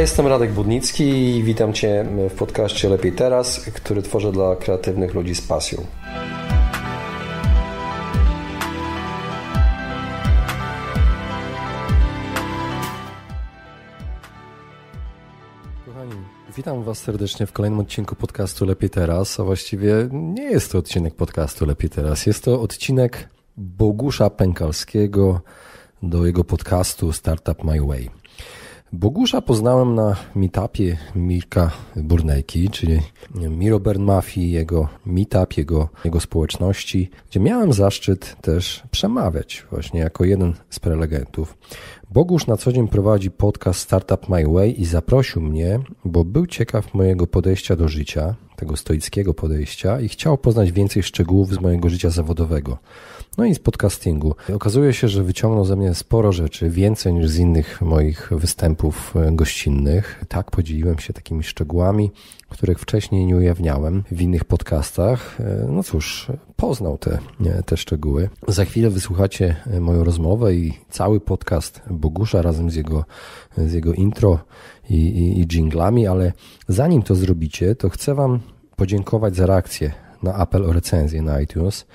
Jestem Radek Budnicki i witam Cię w podcaście Lepiej Teraz, który tworzę dla kreatywnych ludzi z pasją. Kochani, witam Was serdecznie w kolejnym odcinku podcastu Lepiej Teraz, a właściwie nie jest to odcinek podcastu Lepiej Teraz, jest to odcinek Bogusza Pękalskiego do jego podcastu Startup My Way. Bogusza poznałem na meetupie Mirka Burnejki, czyli Miro Mafii, jego meetup, jego, jego społeczności, gdzie miałem zaszczyt też przemawiać właśnie jako jeden z prelegentów. Bogusz na co dzień prowadzi podcast Startup My Way i zaprosił mnie, bo był ciekaw mojego podejścia do życia, tego stoickiego podejścia i chciał poznać więcej szczegółów z mojego życia zawodowego no i z podcastingu. Okazuje się, że wyciągnął ze mnie sporo rzeczy, więcej niż z innych moich występów e, gościnnych. Tak, podzieliłem się takimi szczegółami, których wcześniej nie ujawniałem w innych podcastach. E, no cóż, poznał te, e, te szczegóły. Za chwilę wysłuchacie moją rozmowę i cały podcast Bogusza razem z jego, z jego intro i, i, i dżinglami, ale zanim to zrobicie, to chcę Wam podziękować za reakcję na apel o recenzję na iTunes.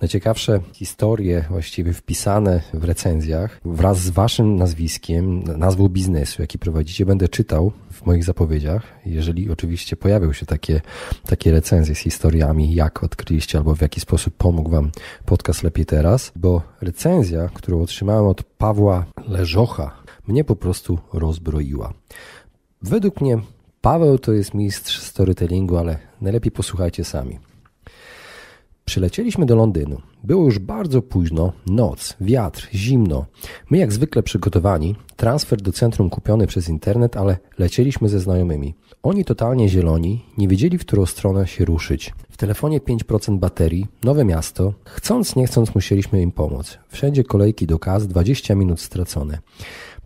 Najciekawsze no historie właściwie wpisane w recenzjach wraz z waszym nazwiskiem, nazwą biznesu, jaki prowadzicie, będę czytał w moich zapowiedziach, jeżeli oczywiście pojawią się takie, takie recenzje z historiami, jak odkryliście albo w jaki sposób pomógł wam podcast Lepiej Teraz, bo recenzja, którą otrzymałem od Pawła Leżocha, mnie po prostu rozbroiła. Według mnie Paweł to jest mistrz storytellingu, ale najlepiej posłuchajcie sami. Przylecieliśmy do Londynu. Było już bardzo późno, noc, wiatr, zimno. My jak zwykle przygotowani, transfer do centrum kupiony przez internet, ale lecieliśmy ze znajomymi. Oni totalnie zieloni, nie wiedzieli w którą stronę się ruszyć. W telefonie 5% baterii, nowe miasto. Chcąc nie chcąc musieliśmy im pomóc. Wszędzie kolejki do kas, 20 minut stracone.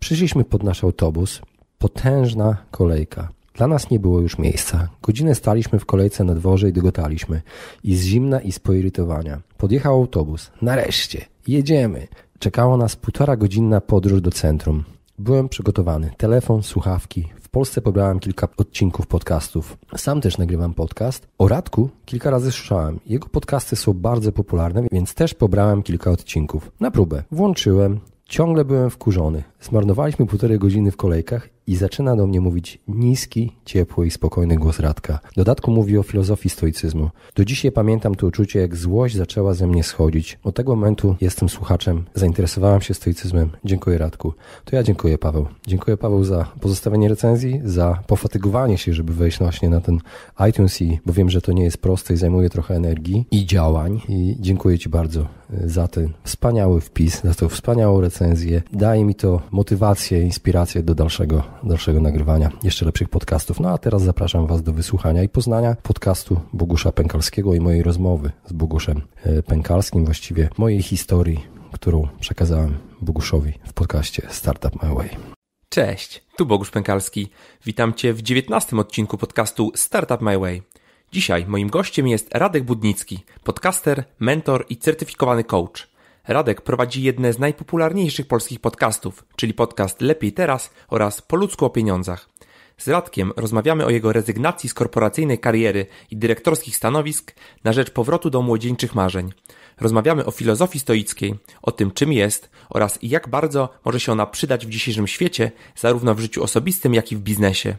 Przyszliśmy pod nasz autobus, potężna kolejka. Dla nas nie było już miejsca. Godzinę staliśmy w kolejce na dworze i dygotaliśmy. I z zimna i z poirytowania. Podjechał autobus. Nareszcie! Jedziemy! Czekała nas półtora godzinna podróż do centrum. Byłem przygotowany. Telefon, słuchawki. W Polsce pobrałem kilka odcinków podcastów. Sam też nagrywam podcast. O Radku kilka razy słyszałem. Jego podcasty są bardzo popularne, więc też pobrałem kilka odcinków. Na próbę. Włączyłem. Ciągle byłem wkurzony. Zmarnowaliśmy półtorej godziny w kolejkach i zaczyna do mnie mówić niski, ciepły i spokojny głos Radka. W dodatku mówi o filozofii stoicyzmu. Do dzisiaj pamiętam to uczucie, jak złość zaczęła ze mnie schodzić. Od tego momentu jestem słuchaczem, zainteresowałem się stoicyzmem. Dziękuję Radku. To ja dziękuję Paweł. Dziękuję Paweł za pozostawienie recenzji, za pofatygowanie się, żeby wejść właśnie na ten iTunes i, bo wiem, że to nie jest proste i zajmuje trochę energii i działań i dziękuję Ci bardzo y, za ten wspaniały wpis, za tą wspaniałą recenzję. Daje mi to motywację, inspirację do dalszego dalszego nagrywania jeszcze lepszych podcastów. No a teraz zapraszam Was do wysłuchania i poznania podcastu Bogusza Pękalskiego i mojej rozmowy z Boguszem e, Pękalskim, właściwie mojej historii, którą przekazałem Boguszowi w podcaście Startup My Way. Cześć, tu Bogusz Pękalski. Witam Cię w 19 odcinku podcastu Startup My Way. Dzisiaj moim gościem jest Radek Budnicki, podcaster, mentor i certyfikowany coach. Radek prowadzi jedne z najpopularniejszych polskich podcastów, czyli podcast Lepiej Teraz oraz Po ludzku o pieniądzach. Z Radkiem rozmawiamy o jego rezygnacji z korporacyjnej kariery i dyrektorskich stanowisk na rzecz powrotu do młodzieńczych marzeń. Rozmawiamy o filozofii stoickiej, o tym czym jest oraz jak bardzo może się ona przydać w dzisiejszym świecie, zarówno w życiu osobistym, jak i w biznesie.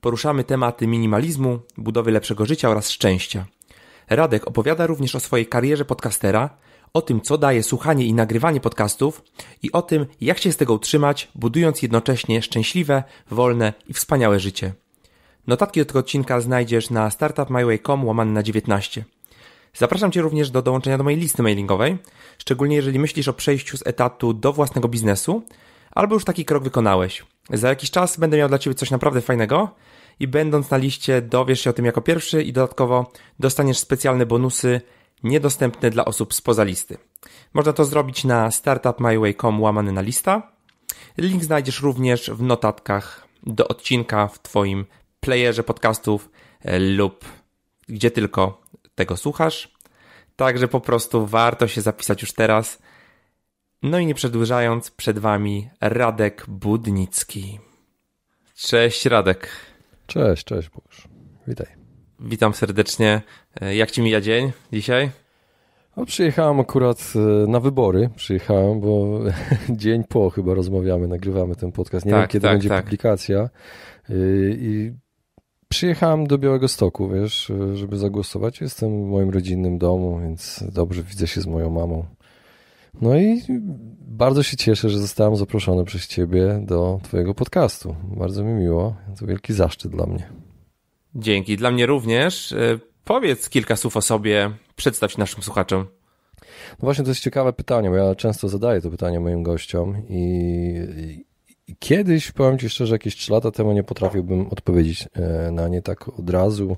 Poruszamy tematy minimalizmu, budowy lepszego życia oraz szczęścia. Radek opowiada również o swojej karierze podcastera, o tym, co daje słuchanie i nagrywanie podcastów i o tym, jak się z tego utrzymać, budując jednocześnie szczęśliwe, wolne i wspaniałe życie. Notatki do tego odcinka znajdziesz na startupmyway.com łamane na 19. Zapraszam Cię również do dołączenia do mojej listy mailingowej, szczególnie jeżeli myślisz o przejściu z etatu do własnego biznesu, albo już taki krok wykonałeś. Za jakiś czas będę miał dla Ciebie coś naprawdę fajnego i będąc na liście dowiesz się o tym jako pierwszy i dodatkowo dostaniesz specjalne bonusy niedostępny dla osób spoza listy. Można to zrobić na startupmyway.com łamany na lista. Link znajdziesz również w notatkach do odcinka w Twoim playerze podcastów e, lub gdzie tylko tego słuchasz. Także po prostu warto się zapisać już teraz. No i nie przedłużając, przed Wami Radek Budnicki. Cześć Radek. Cześć, cześć Bóg. Witaj. Witam serdecznie. E, jak ci mija dzień dzisiaj? No, przyjechałem akurat e, na wybory, przyjechałem, bo dzień po chyba rozmawiamy, nagrywamy ten podcast. Nie tak, wiem, kiedy tak, będzie tak. publikacja. E, I przyjechałem do Białego Stoku, wiesz, żeby zagłosować. Jestem w moim rodzinnym domu, więc dobrze widzę się z moją mamą. No i bardzo się cieszę, że zostałem zaproszony przez ciebie do twojego podcastu. Bardzo mi miło, to wielki zaszczyt dla mnie. Dzięki, dla mnie również. E, powiedz kilka słów o sobie, przedstaw naszym słuchaczom. No właśnie, to jest ciekawe pytanie, bo ja często zadaję to pytanie moim gościom i, i kiedyś, powiem Ci szczerze, jakieś 3 lata temu nie potrafiłbym odpowiedzieć e, na nie tak od razu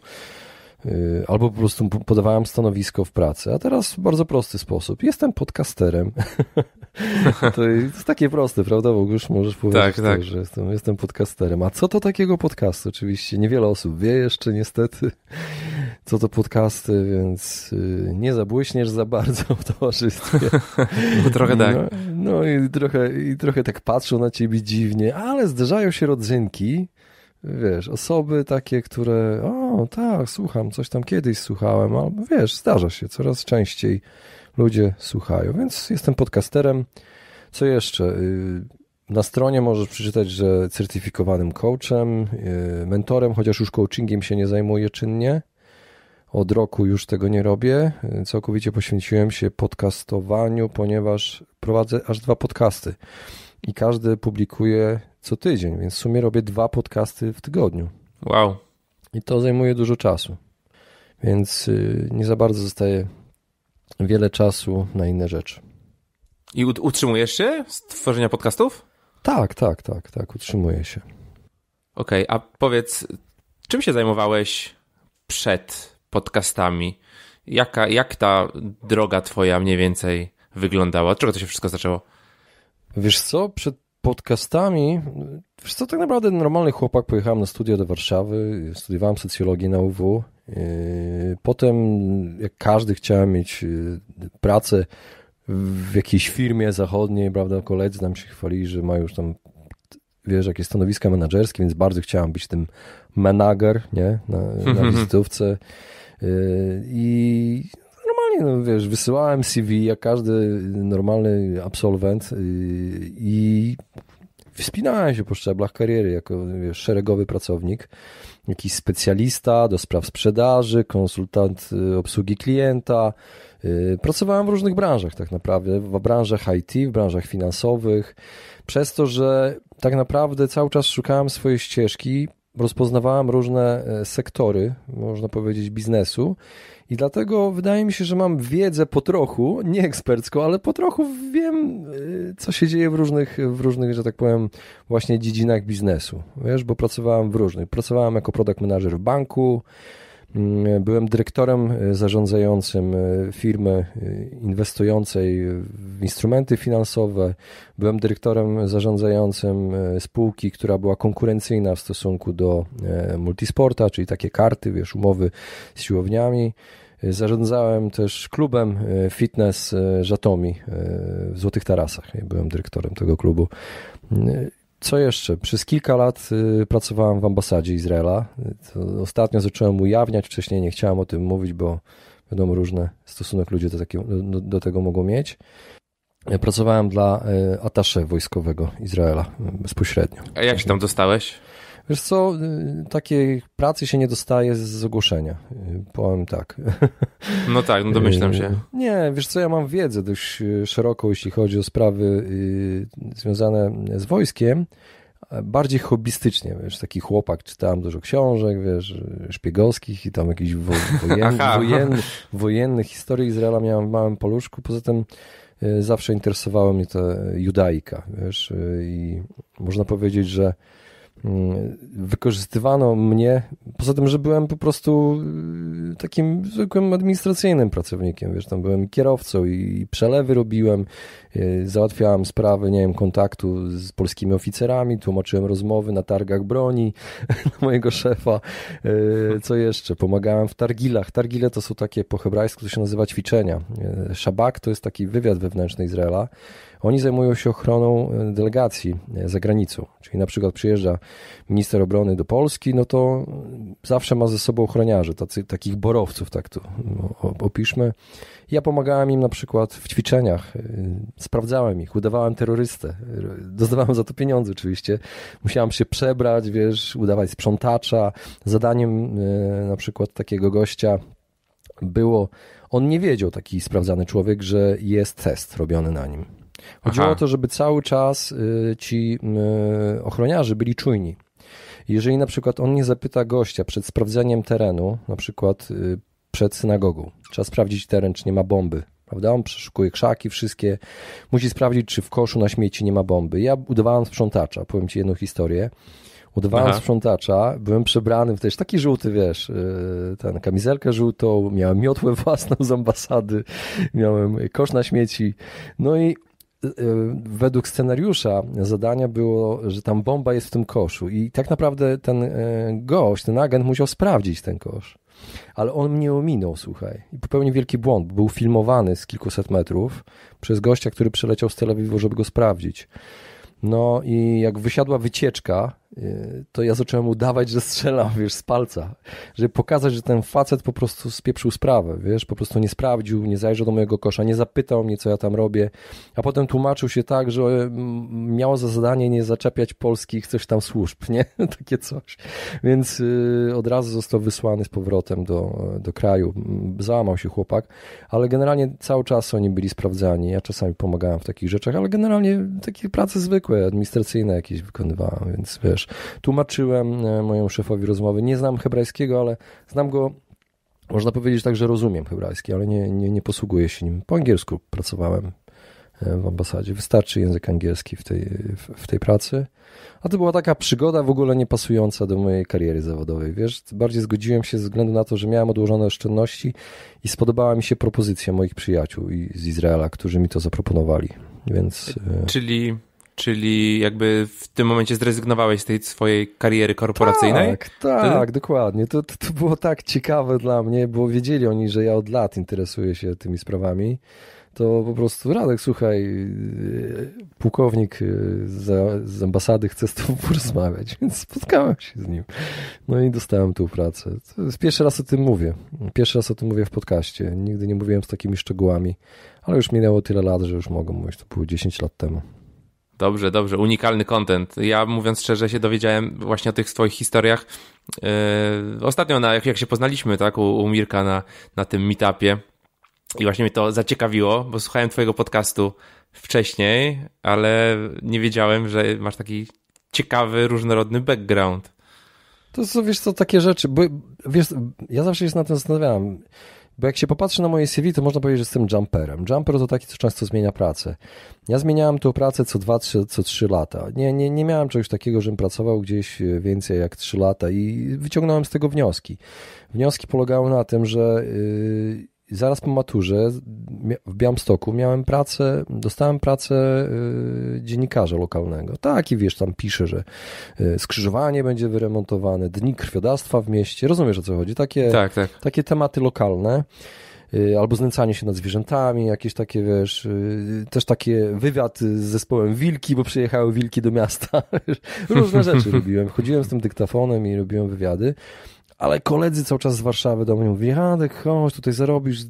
Y, albo po prostu podawałem stanowisko w pracy. A teraz w bardzo prosty sposób. Jestem podcasterem. to jest takie proste, prawda? Bo już możesz tak, powiedzieć, tak, tak. że jestem, jestem podcasterem. A co to takiego podcastu? Oczywiście niewiele osób wie jeszcze niestety, co to podcasty, więc y, nie zabłyśniesz za bardzo w towarzystwie. trochę tak. No, no, i, trochę, i trochę tak patrzą na ciebie dziwnie, ale zderzają się rodzynki, wiesz, osoby takie, które o tak, słucham, coś tam kiedyś słuchałem, albo wiesz, zdarza się, coraz częściej ludzie słuchają, więc jestem podcasterem. Co jeszcze? Y, na stronie możesz przeczytać, że certyfikowanym coachem, y, mentorem, chociaż już coachingiem się nie zajmuję czynnie. Od roku już tego nie robię. Całkowicie poświęciłem się podcastowaniu, ponieważ prowadzę aż dwa podcasty i każdy publikuje co tydzień, więc w sumie robię dwa podcasty w tygodniu. Wow. I to zajmuje dużo czasu, więc y, nie za bardzo zostaje wiele czasu na inne rzeczy. I utrzymujesz się z tworzenia podcastów? Tak, tak, tak, tak, utrzymuję się. Okej, okay, a powiedz, czym się zajmowałeś przed podcastami? Jaka, jak ta droga twoja mniej więcej wyglądała? Od czego to się wszystko zaczęło? Wiesz co, przed podcastami, wiesz co, tak naprawdę normalny chłopak, pojechałem na studia do Warszawy, studiowałem socjologię na UW, y, potem jak każdy chciałem mieć y, pracę w jakiejś firmie zachodniej, prawda, koledzy nam się chwalili, że mają już tam wiesz, jakieś stanowiska menedżerskie, więc bardzo chciałem być tym menager, nie, na, na mhm. wizytówce y, i no wiesz, wysyłałem CV jak każdy normalny absolwent y, i wspinałem się po szczeblach kariery jako wiesz, szeregowy pracownik, jakiś specjalista do spraw sprzedaży, konsultant y, obsługi klienta. Y, pracowałem w różnych branżach tak naprawdę, w branżach IT, w branżach finansowych, przez to, że tak naprawdę cały czas szukałem swojej ścieżki, rozpoznawałem różne e, sektory, można powiedzieć, biznesu. I dlatego wydaje mi się, że mam wiedzę po trochu, nie ekspercką, ale po trochu wiem, e, co się dzieje w różnych, w różnych, że tak powiem, właśnie dziedzinach biznesu. Wiesz, bo pracowałem w różnych. Pracowałem jako product manager w banku, Mm, byłem dyrektorem e, zarządzającym e, firmy e, inwestującej w instrumenty finansowe. Byłem dyrektorem zarządzającym spółki, która była konkurencyjna w stosunku do multisporta, czyli takie karty, wiesz, umowy z siłowniami. Zarządzałem też klubem fitness Żatomi w Złotych Tarasach. Byłem dyrektorem tego klubu. Mm, co jeszcze? Przez kilka lat y, pracowałem w ambasadzie Izraela. ostatnio zacząłem ujawniać, wcześniej nie chciałem o tym mówić, bo wiadomo, różne stosunek ludzie do, takie, do, do tego mogą mieć. E, pracowałem dla e, atasze wojskowego Izraela bezpośrednio. A jak się tam dostałeś? Wiesz co, y, takiej pracy się nie dostaje z ogłoszenia, y, powiem tak. No tak, no domyślam się. Y, nie, wiesz co, ja mam wiedzę dość szeroką, jeśli chodzi o sprawy związane z wojskiem, bardziej hobbystycznie, wiesz, taki chłopak, czytałem dużo książek, wiesz, szpiegowskich i tam jakichś wo, wojen, wojennych wojenny historii Izraela miałem w małym poluszku, poza tym zawsze interesowała mnie ta judaika, wiesz, i można powiedzieć, że Mm, wykorzystywano mnie, poza tym, że byłem po prostu y, takim zwykłym administracyjnym pracownikiem, wiesz, tam byłem kierowcą i przelewy robiłem, y, załatwiałem sprawy, nie wiem, kontaktu z polskimi oficerami, tłumaczyłem rozmowy na targach broni mojego szefa, y, co jeszcze, pomagałem w targilach, targile to są takie po hebrajsku, to się nazywa ćwiczenia, szabak to jest taki wywiad wewnętrzny Izraela, oni zajmują się ochroną e, delegacji e, za granicą, czyli na przykład przyjeżdża minister obrony do Polski, no to mm, zawsze ma ze sobą ochroniarzy, tacy, takich borowców, tak to mm, opiszmy. Ja pomagałem im na przykład w ćwiczeniach, e, sprawdzałem ich, udawałem terrorystę, dostawałem za to pieniądze oczywiście, musiałem się przebrać, wiesz, udawać sprzątacza, zadaniem na przykład takiego gościa było on nie wiedział, taki sprawdzany człowiek, że jest test robiony na nim. Chodziło Aha. o to, żeby cały czas y, ci y, ochroniarze byli czujni. Jeżeli na przykład on nie zapyta gościa przed sprawdzaniem terenu, na przykład y, przed synagogą, trzeba sprawdzić teren, czy nie ma bomby, prawda? On przeszukuje krzaki wszystkie, musi sprawdzić, czy w koszu na śmieci nie ma bomby. Ja udawałem sprzątacza, powiem ci jedną historię. Udawałem Aha. sprzątacza, byłem przebrany w też taki żółty, wiesz, ten kamizelkę żółtą, miałem miotłę własną z ambasady, miałem kosz na śmieci. No i Y, y, według scenariusza zadania było, że tam bomba jest w tym koszu i tak naprawdę ten y, gość, ten agent musiał sprawdzić ten kosz. Ale on mnie ominął, słuchaj. I popełnił wielki błąd. był filmowany z kilkuset metrów przez gościa, który przyleciał z Tel Awiwu, żeby go sprawdzić. No i jak wysiadła wycieczka Y, to ja zacząłem udawać, że strzelam, wiesz, z palca, żeby pokazać, że ten facet po prostu spieprzył sprawę, wiesz, po prostu nie sprawdził, nie zajrzał do mojego kosza, nie zapytał mnie, co ja tam robię, a potem tłumaczył się tak, że mm, miał za zadanie nie zaczepiać polskich coś tam służb, nie? Takie coś. Więc y, od razu został wysłany z powrotem do, do kraju. Mm, załamał się chłopak, ale generalnie cały czas oni byli sprawdzani. Ja czasami pomagałem w takich rzeczach, ale generalnie takie prace zwykłe, administracyjne jakieś wykonywałem, więc wiesz, też tłumaczyłem e, mojemu szefowi rozmowy. Nie znam hebrajskiego, ale znam go można powiedzieć tak, że rozumiem hebrajski, ale nie, nie, nie posługuję się nim. Po angielsku pracowałem e, w ambasadzie. Wystarczy język angielski w tej, w, w, tej pracy. A to była taka przygoda w ogóle niepasująca do mojej kariery zawodowej. Wiesz, bardziej zgodziłem się ze względu na to, że miałem odłożone oszczędności i spodobała mi się propozycja moich przyjaciół z Izraela, którzy mi to zaproponowali. Więc. E, Czyli Czyli jakby w tym momencie zrezygnowałeś z tej swojej kariery korporacyjnej? Tak, tak, to... dokładnie. To, to, to, było tak ciekawe dla mnie, bo wiedzieli oni, że ja od lat interesuję się tymi sprawami. To po prostu Radek, słuchaj, pułkownik y, z, z ambasady chce z tobą porozmawiać, więc spotkałem się z nim. No i dostałem tu pracę. pierwszy raz o tym mówię. Pierwszy raz o tym mówię w podcaście. Nigdy nie mówiłem z takimi szczegółami, ale już minęło tyle lat, że już mogę mówić. To było 10 lat temu. Dobrze, dobrze, unikalny content. Ja mówiąc szczerze się dowiedziałem właśnie o tych swoich historiach yy, ostatnio, na, jak, jak się poznaliśmy tak, u, u Mirka na, na tym meetupie i właśnie mnie to zaciekawiło, bo słuchałem twojego podcastu wcześniej, ale nie wiedziałem, że masz taki ciekawy, różnorodny background. To są, wiesz co, takie rzeczy, bo wiesz, ja zawsze się na tym zastanawiałem. Bo jak się popatrzy na moje CV, to można powiedzieć, że jestem jumperem. Jumper to taki, co często zmienia pracę. Ja zmieniałem tu pracę co 2, 3, co trzy lata. Nie, nie, nie miałem czegoś takiego, żebym pracował gdzieś e, więcej jak 3 lata i wyciągnąłem z tego wnioski. Wnioski polegały na tym, że... Yy, zaraz po maturze w Białymstoku miałem pracę, dostałem pracę y, dziennikarza lokalnego. Tak, i wiesz, tam pisze, że y, skrzyżowanie będzie wyremontowane, dni krwiodawstwa w mieście. Rozumiesz o co chodzi? Takie, tak, tak. takie tematy lokalne y, albo znęcanie się nad zwierzętami, jakieś takie, wiesz, też takie wywiad z zespołem Wilki, bo przyjechały wilki do miasta. Różne rzeczy robiłem. Chodziłem z tym dyktafonem i robiłem wywiady ale koledzy cały czas z Warszawy do mnie mówili, Radek, chodź, tutaj zarobisz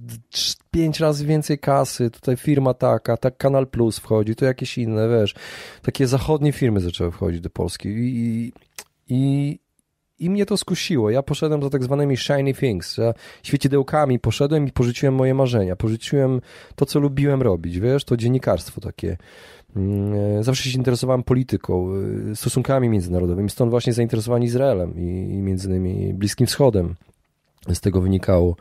pięć razy więcej kasy, tutaj firma taka, tak Kanal Plus wchodzi, to jakieś inne, wiesz. Takie zachodnie firmy zaczęły wchodzić do Polski i, i, i mnie to skusiło. Ja poszedłem za tak zwanymi shiny things, ja świecidełkami poszedłem i porzuciłem moje marzenia, porzuciłem to, co lubiłem robić, wiesz, to dziennikarstwo takie. Mm, e, zawsze się interesowałem polityką, e, stosunkami międzynarodowymi, stąd właśnie zainteresowanie Izraelem i między innymi Bliskim Wschodem z tego wynikało.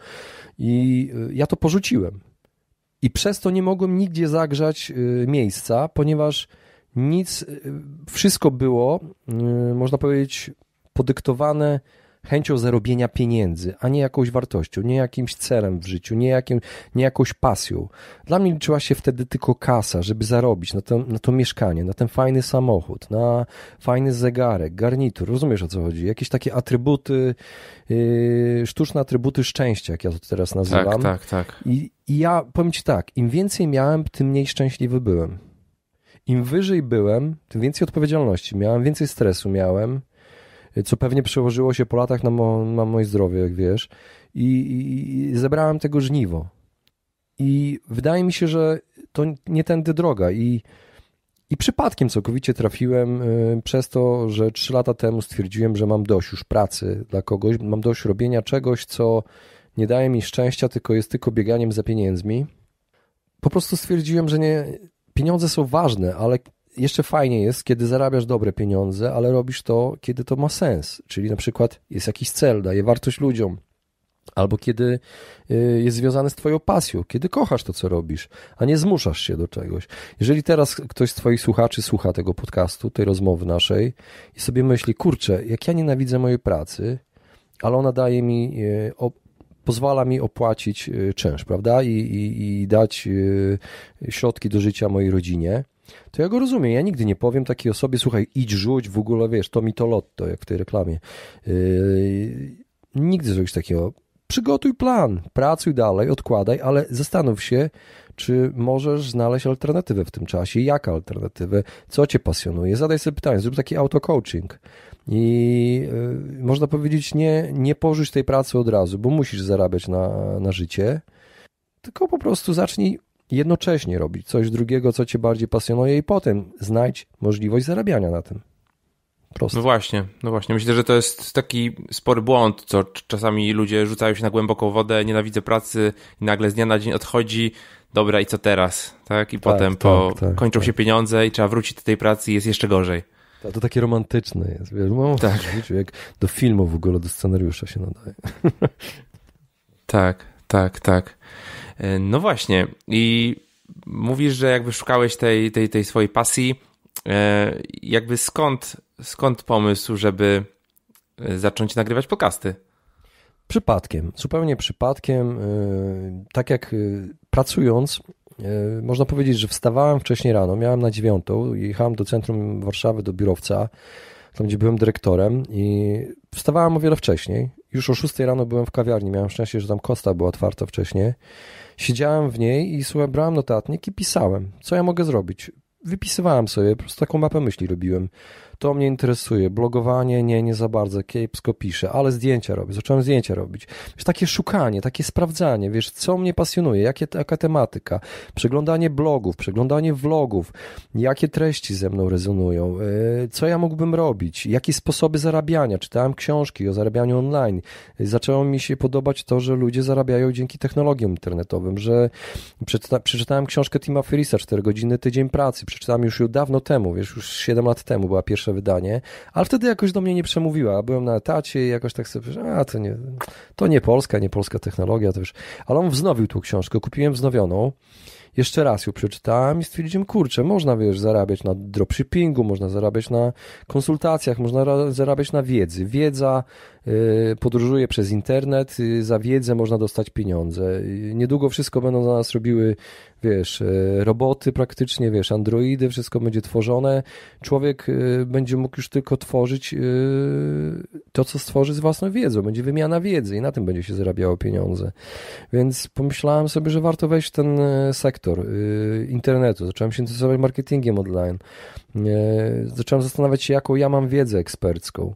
I e, ja to porzuciłem. I przez to nie mogłem nigdzie zagrzać miejsca, ponieważ nic, wszystko było, można powiedzieć, podyktowane chęcią zarobienia pieniędzy, a nie jakąś wartością, nie jakimś celem w życiu, nie, jakim, nie jakąś pasją. Dla mnie liczyła się wtedy tylko kasa, żeby zarobić na to, na to mieszkanie, na ten fajny samochód, na fajny zegarek, garnitur, rozumiesz o co chodzi? Jakieś takie atrybuty, yy, sztuczne atrybuty szczęścia, jak ja to teraz tak, nazywam. Tak, tak, tak. I, I ja powiem ci tak, im więcej miałem, tym mniej szczęśliwy byłem. Im wyżej byłem, tym więcej odpowiedzialności miałem, więcej stresu miałem, co pewnie przełożyło się po latach na, mo, na moje zdrowie, jak wiesz. I, i, I, zebrałem tego żniwo. I wydaje mi się, że to nie tędy droga. I, i przypadkiem całkowicie trafiłem y, przez to, że trzy lata temu stwierdziłem, że mam dość już pracy dla kogoś, mam dość robienia czegoś, co nie daje mi szczęścia, tylko jest tylko bieganiem za pieniędzmi. Po prostu stwierdziłem, że nie, pieniądze są ważne, ale jeszcze fajnie jest, kiedy zarabiasz dobre pieniądze, ale robisz to, kiedy to ma sens. Czyli na przykład jest jakiś cel, daje wartość ludziom, albo kiedy y, jest związane z Twoją pasją, kiedy kochasz to, co robisz, a nie zmuszasz się do czegoś. Jeżeli teraz ktoś z Twoich słuchaczy słucha tego podcastu, tej rozmowy naszej i sobie myśli, kurczę, jak ja nienawidzę mojej pracy, ale ona daje mi, y, pozwala mi opłacić y, czynsz, prawda, i, i, i dać środki do życia mojej rodzinie, to ja go rozumiem. Ja nigdy nie powiem takiej osobie, słuchaj, idź rzuć, w ogóle wiesz, to mi to lotto, jak w tej reklamie. Yy, nigdy zrobić takiego. Przygotuj plan, pracuj dalej, odkładaj, ale zastanów się, czy możesz znaleźć alternatywę w tym czasie, jaka alternatywę, co cię pasjonuje. Zadaj sobie pytanie, zrób taki auto-coaching. I yy, można powiedzieć, nie, nie porzuć tej pracy od razu, bo musisz zarabiać na, na życie, tylko po prostu zacznij jednocześnie robić coś drugiego, co cię bardziej pasjonuje i potem znajdź możliwość zarabiania na tym. Proste. No właśnie, no właśnie. Myślę, że to jest taki spory błąd, co czasami ludzie rzucają się na głęboką wodę, nienawidzę pracy i nagle z dnia na dzień odchodzi, dobra i co teraz, tak? I tak, potem tak, po, tak, tak. kończą się pieniądze i trzeba wrócić do tej pracy i jest jeszcze gorzej. To, to takie romantyczne jest, wiesz, no, tak. jak do filmu w ogóle, do scenariusza się nadaje. tak, tak, tak. E, no właśnie, i mówisz, że jakby szukałeś tej, tej, tej swojej pasji. E, jakby skąd, skąd pomysł, żeby e, zacząć nagrywać podcasty? Przypadkiem, zupełnie przypadkiem. Tak jak pracując, można powiedzieć, że wstawałem wcześniej rano, miałem na dziewiątą, jechałem do centrum Warszawy, do biurowca, tam gdzie byłem dyrektorem i wstawałem o wiele wcześniej. Już o szóstej rano byłem w kawiarni, miałem szczęście, że tam Kosta była otwarta wcześniej. Siedziałem w niej i słuchaj, brałem notatnik i pisałem, co ja mogę zrobić. Wypisywałem sobie, po prostu taką mapę myśli robiłem. To mnie interesuje. Blogowanie nie, nie za bardzo, kiepsko piszę, ale zdjęcia robię, zacząłem zdjęcia robić. Wiesz, takie szukanie, takie sprawdzanie, wiesz, co mnie pasjonuje, jakie, jaka tematyka, przeglądanie blogów, przeglądanie vlogów, jakie treści ze mną rezonują, y, co ja mógłbym robić, jakie sposoby zarabiania. Czytałem książki o zarabianiu online. Zaczęło mi się podobać to, że ludzie zarabiają dzięki technologiom internetowym, że przeczyta, przeczytałem książkę Tima Ferrisa 4 godziny tydzień pracy. Przeczytałem już ją dawno temu, wiesz, już 7 lat temu była pierwsza pierwsze wydanie, ale wtedy jakoś do mnie nie przemówiła. Byłem na etacie i jakoś tak sobie, że a to nie, to nie Polska, nie polska technologia, to już. Ale on wznowił tą książkę, kupiłem wznowioną. Jeszcze raz ją przeczytałem i stwierdziłem, kurczę, można wiesz, zarabiać na dropshippingu, można zarabiać na konsultacjach, można zarabiać na wiedzy. Wiedza Y, podróżuje przez internet, y, za wiedzę można dostać pieniądze. Y, niedługo wszystko będą za nas robiły, wiesz, roboty praktycznie, wiesz, androidy, wszystko będzie tworzone. Człowiek będzie mógł już tylko tworzyć to, co stworzy z własną wiedzą. Będzie wymiana wiedzy i na tym będzie się zarabiało pieniądze. Więc pomyślałem sobie, że warto wejść w ten sektor internetu. Zacząłem się interesować marketingiem online. Zacząłem zastanawiać się, jaką ja mam wiedzę ekspercką.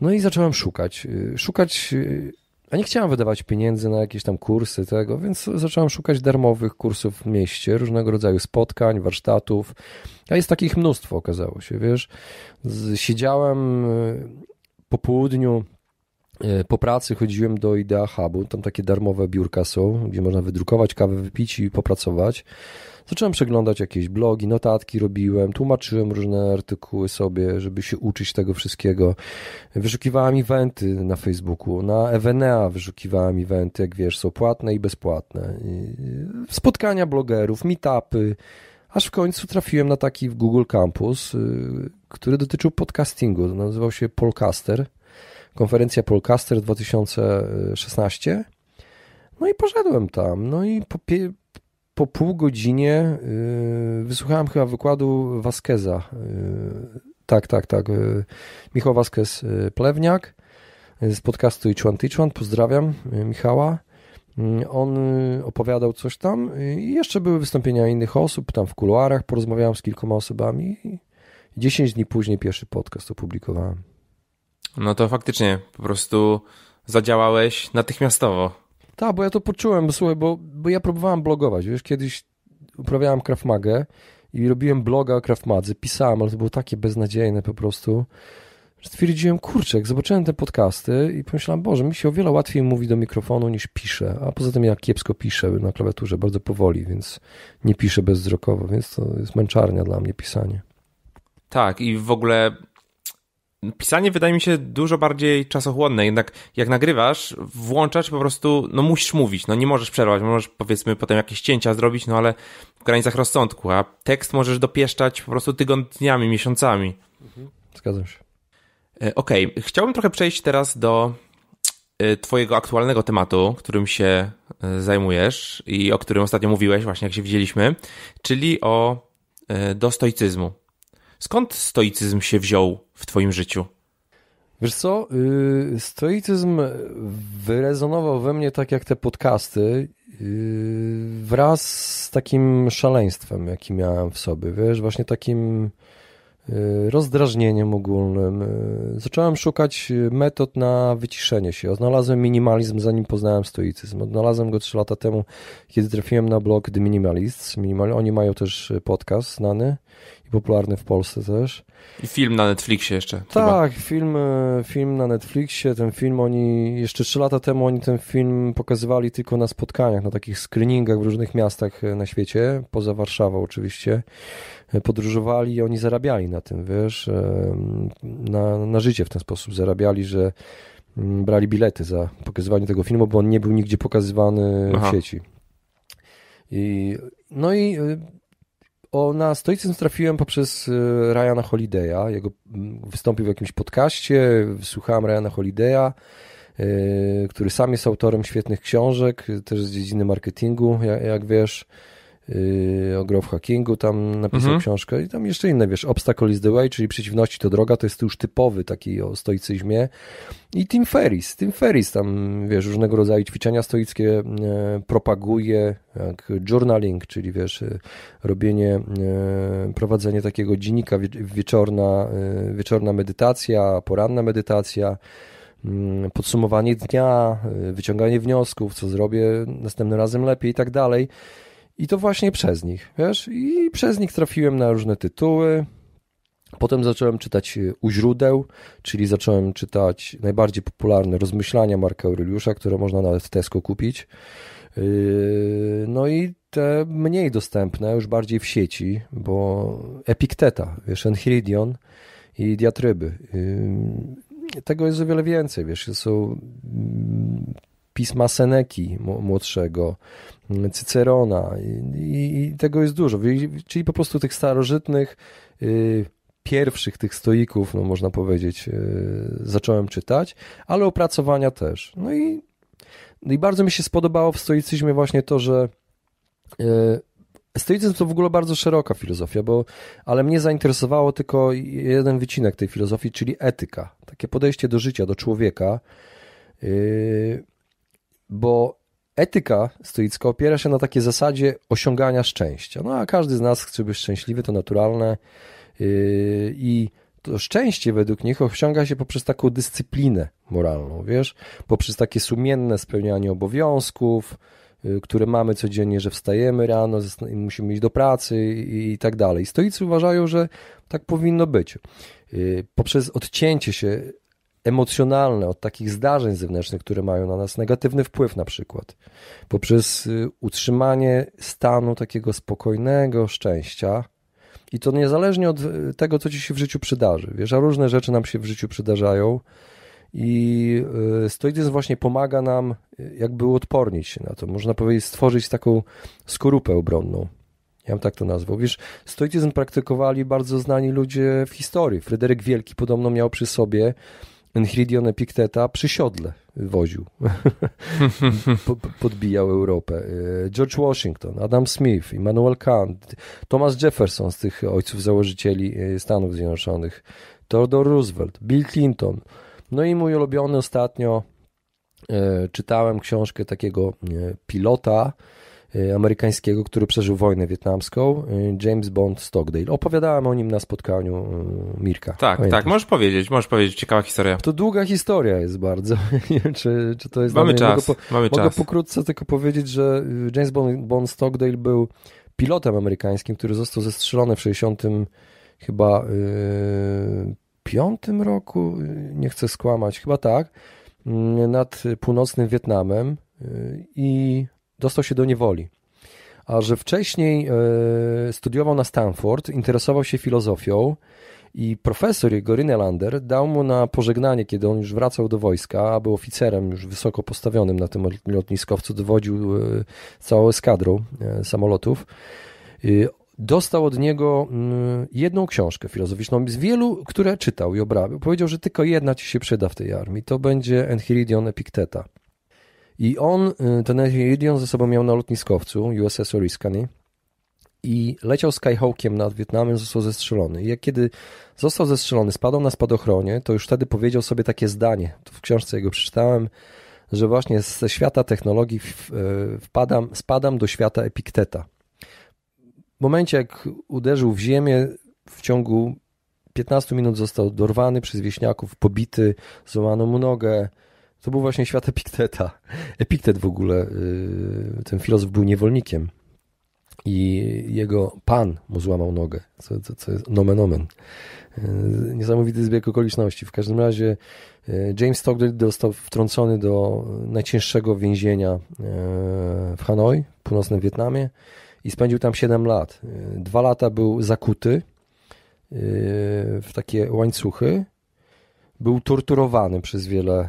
No i zacząłem szukać. Y, szukać, y, a nie chciałem wydawać pieniędzy na jakieś tam kursy tego, więc zacząłem szukać darmowych kursów w mieście, różnego rodzaju spotkań, warsztatów. A jest takich mnóstwo, okazało się, wiesz. Siedziałem y, po południu po pracy chodziłem do Idea Hubu, tam takie darmowe biurka są, gdzie można wydrukować kawę, wypić i popracować. Zacząłem przeglądać jakieś blogi, notatki robiłem, tłumaczyłem różne artykuły sobie, żeby się uczyć tego wszystkiego. Wyszukiwałem eventy na Facebooku, na Evenea wyszukiwałem eventy, jak wiesz, są płatne i bezpłatne. Spotkania blogerów, meetupy, aż w końcu trafiłem na taki w Google Campus, y, który dotyczył podcastingu, nazywał się Polcaster, konferencja Polcaster 2016. No i poszedłem tam. No i po, po pół godzinie y, wysłuchałem chyba wykładu Vasqueza. Y, tak, tak, tak. Y, Michał Vasquez Plewniak z podcastu i Ichuan Pozdrawiam Michała. On opowiadał coś tam i jeszcze były wystąpienia innych osób tam w kuluarach. Porozmawiałem z kilkoma osobami i 10 dni później pierwszy podcast opublikowałem. No to faktycznie po prostu zadziałałeś natychmiastowo. Tak, bo ja to poczułem, bo, słuchaj, bo, bo ja próbowałem blogować, wiesz, kiedyś uprawiałem krawmagę i robiłem bloga o krawmadze, pisałem, ale to było takie beznadziejne po prostu, że stwierdziłem, kurczę, jak zobaczyłem te podcasty i pomyślałem, Boże, mi się o wiele łatwiej mówi do mikrofonu niż pisze, a poza tym ja kiepsko piszę na klawiaturze, bardzo powoli, więc nie piszę bezwzrokowo, więc to jest męczarnia dla mnie pisanie. Tak, i w ogóle pisanie wydaje mi się dużo bardziej czasochłonne, jednak jak nagrywasz, włączasz po prostu, no musisz mówić, no nie możesz przerwać, możesz powiedzmy potem jakieś cięcia zrobić, no ale w granicach rozsądku, a tekst możesz dopieszczać po prostu tygodniami, miesiącami. Mhm. Zgadzam się. E, okej, okay. chciałbym trochę przejść teraz do e, twojego aktualnego tematu, którym się e, zajmujesz i o którym ostatnio mówiłeś właśnie jak się widzieliśmy, czyli o do stoicyzmu. Skąd stoicyzm się wziął w Twoim życiu? Wiesz co, y, stoicyzm wyrezonował we mnie tak jak te podcasty y, wraz z takim szaleństwem, jaki miałem w sobie, wiesz, właśnie takim y, rozdrażnieniem ogólnym. Zacząłem szukać metod na wyciszenie się. Odnalazłem minimalizm, zanim poznałem stoicyzm. Odnalazłem go trzy lata temu, kiedy trafiłem na blog The Minimalists. Minimal... Oni mają też podcast znany popularny w Polsce też. I film na Netflixie jeszcze. Tak, chyba. film, e, film na Netflixie, ten film oni, jeszcze trzy lata temu oni ten film pokazywali tylko na spotkaniach, na takich screeningach w różnych miastach e, na świecie, poza Warszawą oczywiście. E, podróżowali i oni zarabiali na tym, wiesz, na, na życie w ten sposób zarabiali, że mm, brali bilety za pokazywanie tego filmu, bo on nie był nigdzie pokazywany Aha. w sieci. I, no i o, na stoicyzm trafiłem poprzez y, Ryana Holiday'a. Jego mm, wystąpił w jakimś podcaście, słuchałem Ryana Holiday'a, y, który sam jest autorem świetnych książek, y, też z dziedziny marketingu, jak, jak wiesz. Y, o growth hackingu, tam napisał mhm. książkę i tam jeszcze inne, wiesz, Obstacle is the way, czyli przeciwności to droga, to jest już typowy taki o stoicyzmie i Tim Ferris, Tim Ferris tam, wiesz, różnego rodzaju ćwiczenia stoickie e, propaguje, jak journaling, czyli wiesz, e, robienie, e, prowadzenie takiego dziennika, wie, wieczorna, wieczorna medytacja, poranna medytacja, mm, podsumowanie dnia, wyciąganie wniosków, co zrobię następnym razem lepiej i tak dalej. I to właśnie przez nich, wiesz? I przez nich trafiłem na różne tytuły. Potem zacząłem czytać e, u źródeł, czyli zacząłem czytać najbardziej popularne rozmyślania Marka Aureliusza, które można nawet w Tesco kupić. E, no i te mniej dostępne, już bardziej w sieci, bo Epikteta, wiesz, Enchiridion i Diatryby. E, tego jest o wiele więcej, wiesz, są mm, pisma Seneki młodszego, Cycerona i, i tego jest dużo. Czyli po prostu tych starożytnych, y, pierwszych tych stoików, no można powiedzieć, y, zacząłem czytać, ale opracowania też. No i, no i bardzo mi się spodobało w stoicyzmie właśnie to, że yy, Stoicyzm to w ogóle bardzo szeroka filozofia, bo, ale mnie zainteresowało tylko jeden wycinek tej filozofii, czyli etyka. Takie podejście do życia, do człowieka, y, bo Etyka stoicka opiera się na takiej zasadzie osiągania szczęścia. No a każdy z nas chce być szczęśliwy, to naturalne. Yy, I to szczęście według nich osiąga się poprzez taką dyscyplinę moralną, wiesz? Poprzez takie sumienne spełnianie obowiązków, yy, które mamy codziennie, że wstajemy rano, musimy iść do pracy i tak dalej. Stoicy uważają, że tak powinno być. Yy, poprzez odcięcie się emocjonalne, od takich zdarzeń zewnętrznych, które mają na nas negatywny wpływ, na przykład, poprzez y, utrzymanie stanu takiego spokojnego szczęścia. I to niezależnie od y, tego, co ci się w życiu przydarzy. Wiesz, a różne rzeczy nam się w życiu przydarzają. I y, stoicyzm właśnie pomaga nam, jakby odpornić się na to. Można powiedzieć, stworzyć taką skorupę obronną. Ja bym tak to nazwał. Wiesz, stoicyzm praktykowali bardzo znani ludzie w historii. Fryderyk Wielki podobno miał przy sobie Enchiridion Epicteta przy siodle woził. Podbijał Europę. E, George Washington, Adam Smith, Immanuel Kant, Thomas Jefferson z tych ojców założycieli e, Stanów Zjednoczonych, Theodore Roosevelt, Bill Clinton. No i mój ulubiony ostatnio e, czytałem książkę takiego pilota, Y, amerykańskiego, który przeżył wojnę wietnamską, y, James Bond Stockdale. Opowiadałem o nim na spotkaniu y, Mirka. Tak, Pamiętasz? tak, możesz powiedzieć, możesz powiedzieć, ciekawa historia. To długa historia jest bardzo. Nie wiem, czy, czy to jest... Mamy czas, mogę, po, mamy mogę czas. pokrótce tylko powiedzieć, że James Bond, Bond Stockdale był pilotem amerykańskim, który został zestrzelony w 60 chyba yy, piątym roku, nie chcę skłamać, chyba tak, mm, nad północnym Wietnamem i dostał się do niewoli. A że wcześniej e, studiował na Stanford, interesował się filozofią i profesor jego Rinelander dał mu na pożegnanie, kiedy on już wracał do wojska, a był oficerem już wysoko postawionym na tym lotniskowcu, dowodził e, całą eskadrą e, samolotów y, dostał od niego mm, jedną książkę filozoficzną z wielu, które czytał i obrabiał. Powiedział, że tylko jedna ci się przyda w tej armii. To będzie Enchiridion Epikteta. I on, y, ten Iridion ze sobą miał na lotniskowcu USS Oriskany i leciał Skyhawkiem nad Wietnamem, został zestrzelony. I jak kiedy został zestrzelony, spadał na spadochronie, to już wtedy powiedział sobie takie zdanie, Tu w książce jego przeczytałem, że właśnie ze świata technologii y, wpadam, spadam do świata Epikteta. W momencie, jak uderzył w ziemię, w ciągu 15 minut został dorwany przez wieśniaków, pobity, złamano mu nogę, to był właśnie świat Epikteta. Epiktet w ogóle, y, ten filozof był niewolnikiem i jego pan mu złamał nogę, co, co, co jest nomen omen. Y, niesamowity zbieg okoliczności. W każdym razie y, James Stockdale został wtrącony do najcięższego więzienia w Hanoi, w północnym Wietnamie i spędził tam 7 lat. Dwa lata był zakuty w takie łańcuchy był torturowany przez wiele, e,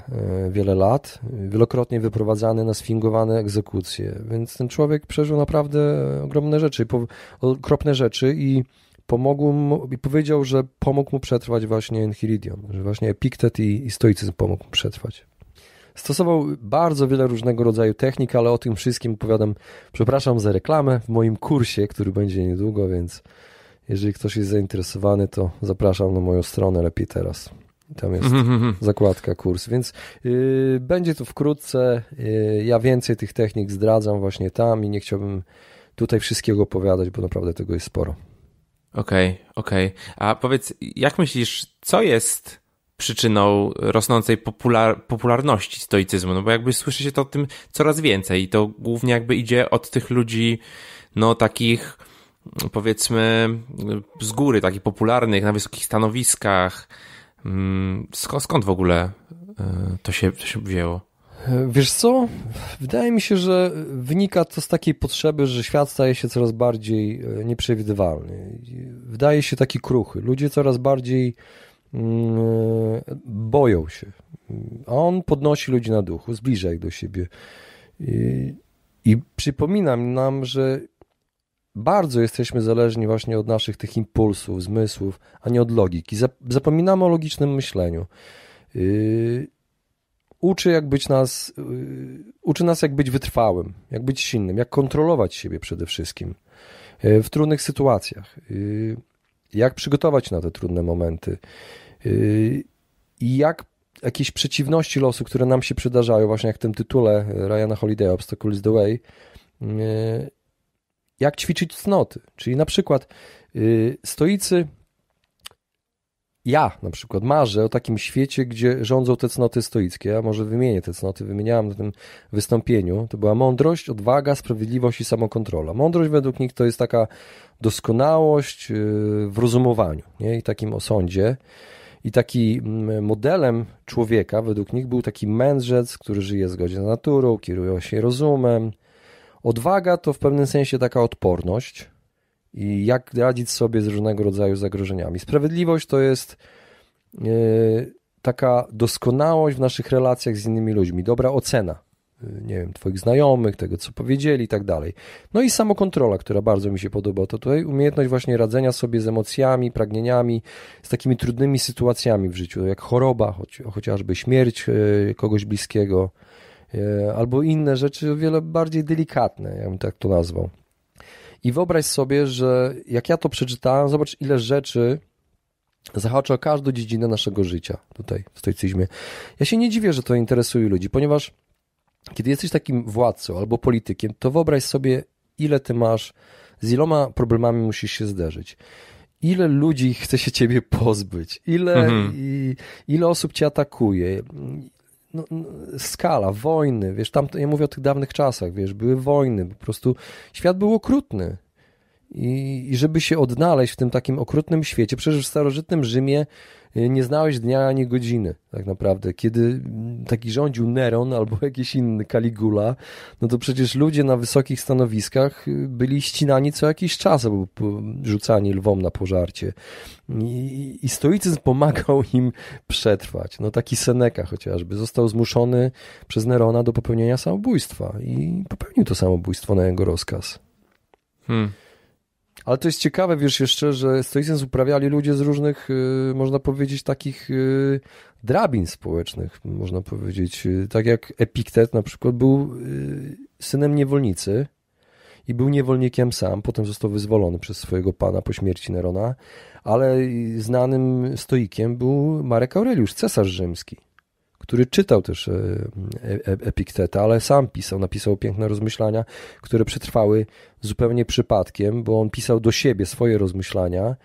wiele lat, wielokrotnie wyprowadzany na sfingowane egzekucje, więc ten człowiek przeżył naprawdę ogromne rzeczy, okropne rzeczy i pomogł mu, i powiedział, że pomógł mu przetrwać właśnie Enchiridion, że właśnie Epiktet i, i stoicyzm pomógł mu przetrwać. Stosował bardzo wiele różnego rodzaju technik, ale o tym wszystkim opowiadam, przepraszam za reklamę, w moim kursie, który będzie niedługo, więc jeżeli ktoś jest zainteresowany, to zapraszam na moją stronę lepiej teraz. Tam jest zakładka kurs, więc y, będzie to wkrótce. Y, ja więcej tych technik zdradzam właśnie tam i nie chciałbym tutaj wszystkiego opowiadać, bo naprawdę tego jest sporo. Okej, okay, okej. Okay. A powiedz, jak myślisz, co jest przyczyną rosnącej popular- popularności stoicyzmu? No bo jakby słyszy się to o tym coraz więcej i to głównie jakby idzie od tych ludzi, no takich powiedzmy z góry, takich popularnych, na wysokich stanowiskach, Mm, skąd w ogóle e, to się, to się wzięło? E, wiesz co? Wydaje mi się, że wynika to z takiej potrzeby, że świat staje się coraz bardziej e, nieprzewidywalny. Wydaje się taki kruchy. Ludzie coraz bardziej mm, boją się. A on podnosi ludzi na duchu, zbliża ich do siebie. I, i przypomina nam, że bardzo jesteśmy zależni właśnie od naszych tych impulsów, zmysłów, a nie od logiki. Zapominamy o logicznym myśleniu. Yy, uczy jak być nas, yy, uczy nas jak być wytrwałym, jak być silnym, jak kontrolować siebie przede wszystkim yy, w trudnych sytuacjach, jak przygotować na te trudne momenty i jak jakieś przeciwności losu, które nam się przydarzają, właśnie jak w tym tytule Ryana Holiday, Obstacle is the Way, jak ćwiczyć cnoty. Czyli na przykład y, stoicy, ja na przykład marzę o takim świecie, gdzie rządzą te cnoty stoickie. Ja może wymienię te cnoty, wymieniałem na tym wystąpieniu. To była mądrość, odwaga, sprawiedliwość i samokontrola. Mądrość według nich to jest taka doskonałość y, w rozumowaniu nie? i takim osądzie. I taki mm, modelem człowieka według nich był taki mędrzec, który żyje zgodnie z naturą, kieruje się rozumem, Odwaga to w pewnym sensie taka odporność i jak radzić sobie z różnego rodzaju zagrożeniami. Sprawiedliwość to jest e, taka doskonałość w naszych relacjach z innymi ludźmi, dobra ocena, e, nie wiem, twoich znajomych, tego co powiedzieli i tak dalej. No i samokontrola, która bardzo mi się podoba, to tutaj umiejętność właśnie radzenia sobie z emocjami, pragnieniami, z takimi trudnymi sytuacjami w życiu, jak choroba, choć, chociażby śmierć e, kogoś bliskiego, E, albo inne rzeczy o wiele bardziej delikatne, ja bym tak to nazwał. I wyobraź sobie, że jak ja to przeczytałem, zobacz ile rzeczy zahacza o każdą dziedzinę naszego życia tutaj w stoicyzmie. Ja się nie dziwię, że to interesuje ludzi, ponieważ kiedy jesteś takim władcą albo politykiem, to wyobraź sobie, ile ty masz, z iloma problemami musisz się zderzyć. Ile ludzi chce się ciebie pozbyć, ile, mhm. i, ile osób cię atakuje, no, no, skala, wojny, wiesz, tam, ja mówię o tych dawnych czasach, wiesz, były wojny, po prostu świat był okrutny. I, I żeby się odnaleźć w tym takim okrutnym świecie, przecież w starożytnym Rzymie Y, nie znałeś dnia ani godziny, tak naprawdę. Kiedy taki rządził Neron albo jakiś inny Caligula, no to przecież ludzie na wysokich stanowiskach y, byli ścinani co jakiś czas albo rzucani lwom na pożarcie. I, i stoicyzm pomagał im przetrwać. No taki Seneka chociażby został zmuszony przez Nerona do popełnienia samobójstwa i popełnił to samobójstwo na jego rozkaz. Hmm. Ale to jest ciekawe, wiesz, jeszcze, że stoicyzm uprawiali ludzie z różnych, y, można powiedzieć, takich y, drabin społecznych, można powiedzieć. Y, tak jak Epiktet na przykład był synem niewolnicy i był niewolnikiem sam, potem został wyzwolony przez swojego pana po śmierci Nerona, ale znanym stoikiem był Marek Aureliusz, cesarz rzymski który czytał też e, e, e, Epikteta, ale sam pisał, napisał piękne rozmyślania, które przetrwały zupełnie przypadkiem, bo on pisał do siebie swoje rozmyślania,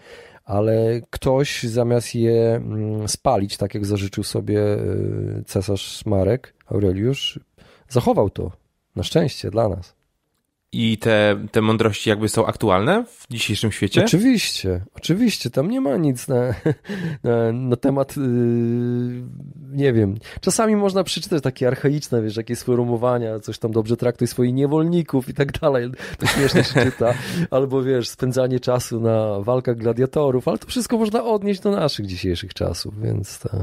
ale ktoś zamiast je mm, spalić, tak jak zażyczył sobie cesarz Marek Aureliusz, zachował to. Na szczęście dla nas i te, te mądrości jakby są aktualne w dzisiejszym świecie? Oczywiście, oczywiście. Tam nie ma nic na, na, na temat, yy, nie wiem. Czasami można przeczytać takie archaiczne, wiesz, jakieś sformułowania, coś tam dobrze traktuj swoich niewolników i tak dalej. To śmiesznie się czyta. Albo wiesz, spędzanie czasu na walkach gladiatorów, ale to wszystko można odnieść do naszych dzisiejszych czasów, więc tak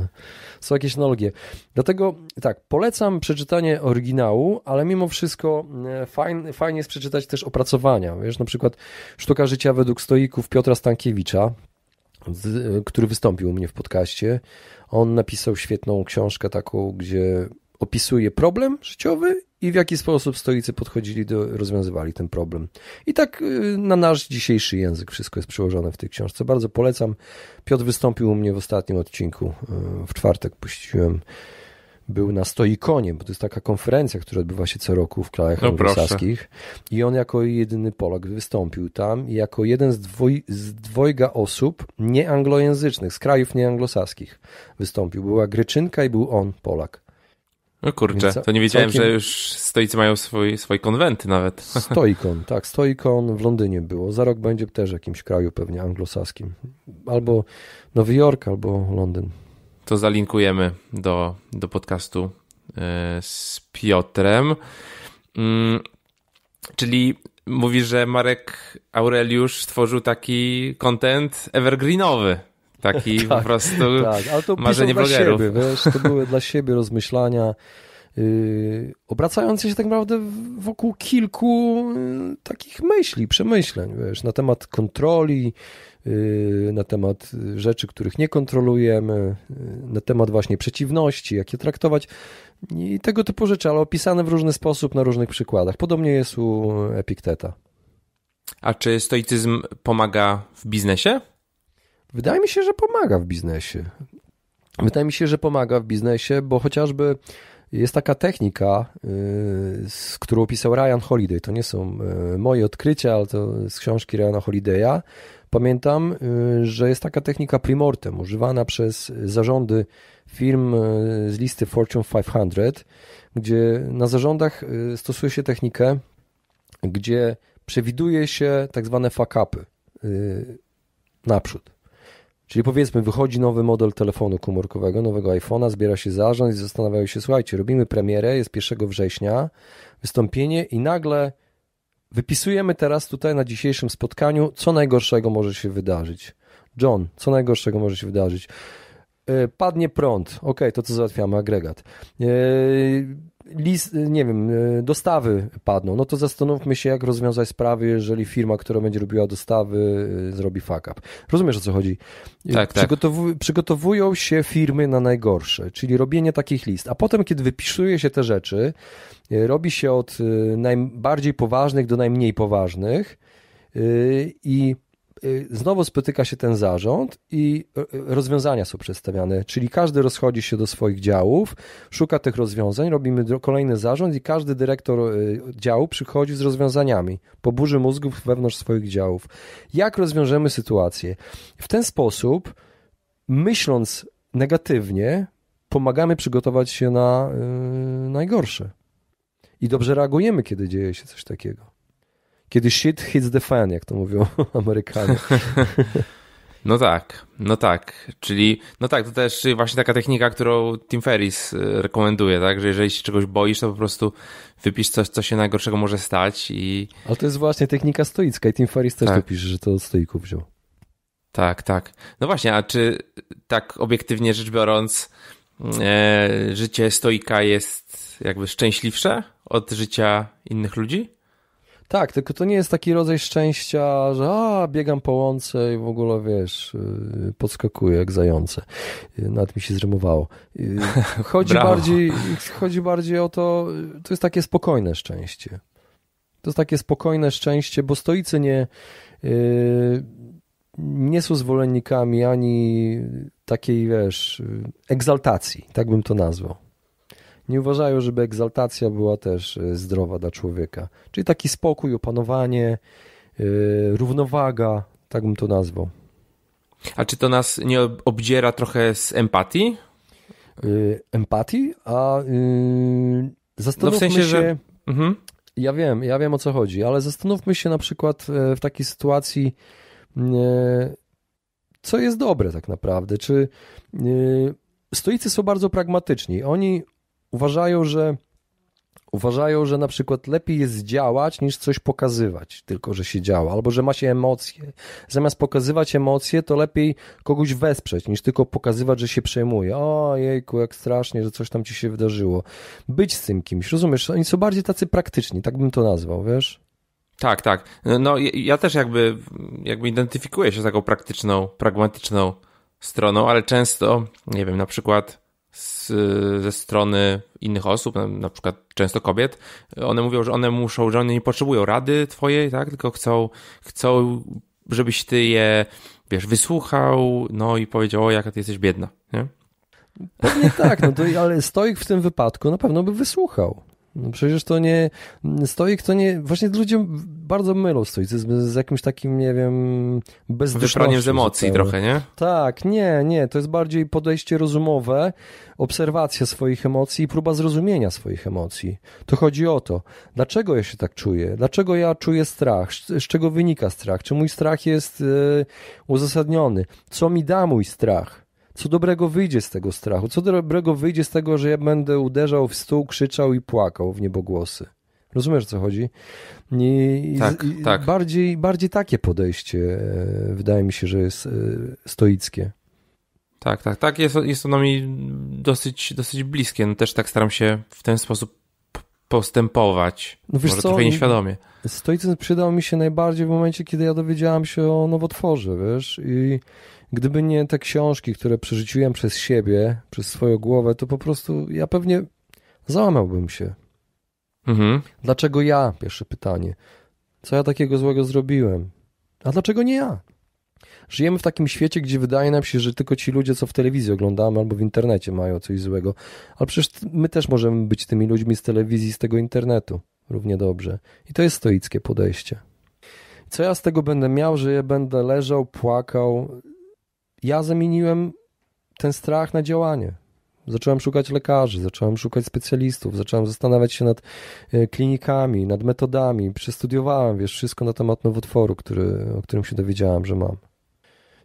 są jakieś analogie. Dlatego tak, polecam przeczytanie oryginału, ale mimo wszystko e, fajnie fajnie jest przeczytać też opracowania. Wiesz, na przykład Sztuka Życia według stoików Piotra Stankiewicza, e, który wystąpił u mnie w podcaście. On napisał świetną książkę taką, gdzie opisuje problem życiowy i w jaki sposób stoicy podchodzili do, rozwiązywali ten problem. I tak y, na nasz dzisiejszy język wszystko jest przełożone w tej książce. Bardzo polecam. Piotr wystąpił u mnie w ostatnim odcinku. Y, w czwartek puściłem był na Stoikonie, bo to jest taka konferencja, która odbywa się co roku w krajach no anglosaskich. I on jako jedyny Polak wystąpił tam i jako jeden z, dwoj, z dwojga osób nieanglojęzycznych, z krajów nieanglosaskich wystąpił. Była Gryczynka i był on, Polak. No kurczę, to nie wiedziałem, całkiem... że już stoicy mają swój, swój konwenty nawet. Stoikon, tak, Stoikon w Londynie było. Za rok będzie też w jakimś kraju pewnie anglosaskim. Albo Nowy Jork, albo Londyn. To zalinkujemy do, do podcastu e, z Piotrem. Mm, czyli mówi, że Marek Aureliusz stworzył taki content evergreenowy. Taki tak, po prostu tak. Ale to marzenie dla Siebie, wiesz, to były dla siebie rozmyślania yy, obracające się tak naprawdę wokół kilku yy, takich myśli, przemyśleń, wiesz, na temat kontroli, yy, na temat rzeczy, których nie kontrolujemy, y, na temat właśnie przeciwności, jak je traktować i tego typu rzeczy, ale opisane w różny sposób na różnych przykładach. Podobnie jest u Epikteta. A czy stoicyzm pomaga w biznesie? Wydaje mi się, że pomaga w biznesie. Wydaje mi się, że pomaga w biznesie, bo chociażby jest taka technika, y, z którą opisał Ryan Holiday. To nie są y, moje odkrycia, ale to z książki Ryana Holidaya. Pamiętam, y, że jest taka technika primortem, używana przez zarządy firm z listy Fortune 500, gdzie na zarządach stosuje się technikę, gdzie przewiduje się tak zwane fuck-upy naprzód. Czyli powiedzmy, wychodzi nowy model telefonu komórkowego, nowego iPhone'a, zbiera się zarząd i zastanawiają się, słuchajcie, robimy premierę, jest 1 września, wystąpienie i nagle wypisujemy teraz tutaj na dzisiejszym spotkaniu, co najgorszego może się wydarzyć. John, co najgorszego może się wydarzyć? E, padnie prąd, ok, to co załatwiamy, agregat. E, list, nie wiem, e, dostawy padną, no to zastanówmy się, jak rozwiązać sprawy, jeżeli firma, która będzie robiła dostawy, e, zrobi fuck up. Rozumiesz, o co chodzi? E, tak, tak. Przygotowują się firmy na najgorsze, czyli robienie takich list, a potem, kiedy wypisuje się te rzeczy, robi się od najbardziej poważnych do najmniej poważnych i Y, znowu spotyka się ten zarząd i y, y, rozwiązania są przedstawiane, czyli każdy rozchodzi się do swoich działów, szuka tych rozwiązań, robimy kolejny zarząd i każdy dyrektor działu przychodzi z rozwiązaniami, po burzy mózgów wewnątrz swoich działów. Jak rozwiążemy sytuację? W ten sposób, myśląc negatywnie, pomagamy przygotować się na najgorsze. I dobrze reagujemy, kiedy dzieje się coś takiego. Kiedy shit hits the fan, jak to mówią Amerykanie. No tak, no tak, czyli no tak, to też właśnie taka technika, którą Tim Ferris y, rekomenduje, tak, że jeżeli się czegoś boisz, to po prostu wypisz coś, co się najgorszego może stać i... Ale to jest właśnie technika stoicka i Tim Ferris też tak. to pisze, że to od stoików wziął. Tak, tak. No właśnie, a czy tak obiektywnie rzecz biorąc e, życie stoika jest jakby szczęśliwsze od życia innych ludzi? Tak, tylko to nie jest taki rodzaj szczęścia, że a, biegam po łące i w ogóle, wiesz, y, podskakuję jak zające. Y, Nad mi się zrymowało. Y, chodzi, bardziej, chodzi bardziej o to, to jest takie spokojne szczęście. To jest takie spokojne szczęście, bo stoicy nie, nie są zwolennikami ani takiej, wiesz, egzaltacji, tak bym to nazwał nie uważają, żeby egzaltacja była też e, zdrowa dla człowieka. Czyli taki spokój, opanowanie, e, równowaga, tak bym to nazwał. A czy to nas nie obdziera trochę z empatii? E, empatii? A yy, zastanówmy no w sensie, się... Że... Mhm. Ja wiem, ja wiem o co chodzi, ale zastanówmy się na przykład w takiej sytuacji, co jest dobre tak naprawdę. Czy stoicy są bardzo pragmatyczni? Oni uważają, że uważają, że na przykład lepiej jest działać niż coś pokazywać, tylko że się działa, albo że ma się emocje. Zamiast pokazywać emocje, to lepiej kogoś wesprzeć, niż tylko pokazywać, że się przejmuje. O jejku, jak strasznie, że coś tam ci się wydarzyło. Być z tym kimś, rozumiesz? Oni są bardziej tacy praktyczni, tak bym to nazwał, wiesz? Tak, tak. No ja też jakby, jakby identyfikuję się z taką praktyczną, pragmatyczną stroną, ale często, nie wiem, na przykład z, ze strony innych osób, na, na, przykład często kobiet, one mówią, że one muszą, że one nie potrzebują rady twojej, tak? Tylko chcą, chcą żebyś ty je, wiesz, wysłuchał, no i powiedział, o, jaka ty jesteś biedna, nie? Pewnie tak, no to, ale stoik w tym wypadku na pewno by wysłuchał. No przecież to nie, stoik to nie, właśnie ludzie bardzo mylą stoicyzm z jakimś takim, nie wiem, bezwzględnym Wypraniem z emocji zupełnie. trochę, nie? Tak, nie, nie, to jest bardziej podejście rozumowe, obserwacja swoich emocji i próba zrozumienia swoich emocji. To chodzi o to, dlaczego ja się tak czuję, dlaczego ja czuję strach, z czego wynika strach, czy mój strach jest e, uzasadniony, co mi da mój strach, co dobrego wyjdzie z tego strachu? Co dobrego wyjdzie z tego, że ja będę uderzał w stół, krzyczał i płakał w niebogłosy? Rozumiesz, o co chodzi? I, tak, i tak. Bardziej, bardziej takie podejście e, wydaje mi się, że jest e, stoickie. Tak, tak, tak. Jest, jest ono mi dosyć, dosyć bliskie. No też tak staram się w ten sposób postępować. No wiesz Może co, trochę nieświadomie. Stoicyzm przydał mi się najbardziej w momencie, kiedy ja dowiedziałam się o nowotworze, wiesz, i gdyby nie te książki, które przerzuciłem przez siebie, przez swoją głowę, to po prostu ja pewnie załamałbym się. Mhm. Dlaczego ja? Pierwsze pytanie. Co ja takiego złego zrobiłem? A dlaczego nie ja? żyjemy w takim świecie, gdzie wydaje nam się, że tylko ci ludzie, co w telewizji oglądamy albo w internecie mają coś złego. Ale przecież my też możemy być tymi ludźmi z telewizji, z tego internetu równie dobrze. I to jest stoickie podejście. Co ja z tego będę miał, że ja będę leżał, płakał? Ja zamieniłem ten strach na działanie. Zacząłem szukać lekarzy, zacząłem szukać specjalistów, zacząłem zastanawiać się nad e, klinikami, nad metodami. Przestudiowałem, wiesz, wszystko na temat nowotworu, który, o którym się dowiedziałem, że mam.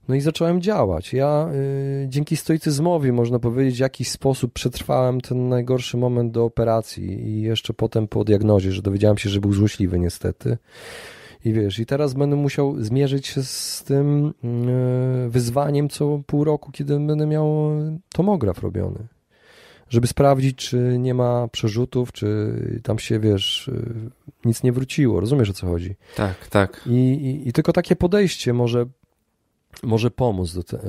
No i zacząłem działać. Ja y, dzięki stoicyzmowi, można powiedzieć, w jakiś sposób przetrwałem ten najgorszy moment do operacji i jeszcze potem po diagnozie, że dowiedziałem się, że był złośliwy niestety. I wiesz, i teraz będę musiał zmierzyć się z tym y, wyzwaniem co pół roku, kiedy będę miał tomograf robiony. Żeby sprawdzić, czy nie ma przerzutów, czy tam się, wiesz, y, nic nie wróciło. Rozumiesz, o co chodzi? Tak, tak. I, i, i tylko takie podejście może może pomóc, do te, e,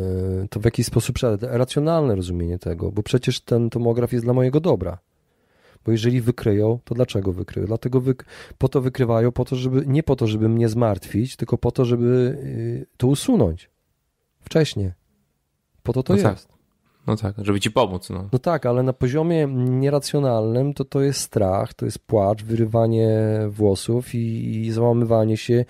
to w jakiś sposób racjonalne rozumienie tego, bo przecież ten tomograf jest dla mojego dobra. Bo jeżeli wykryją, to dlaczego wykryją? Dlatego po to wykrywają, po to, żeby, nie po to, żeby mnie zmartwić, tylko po to, żeby y, to usunąć wcześniej. Po to to no tak. jest. Tak. No tak, żeby ci pomóc. No. no tak, ale na poziomie nieracjonalnym to to jest strach, to jest płacz, wyrywanie włosów i, i załamywanie się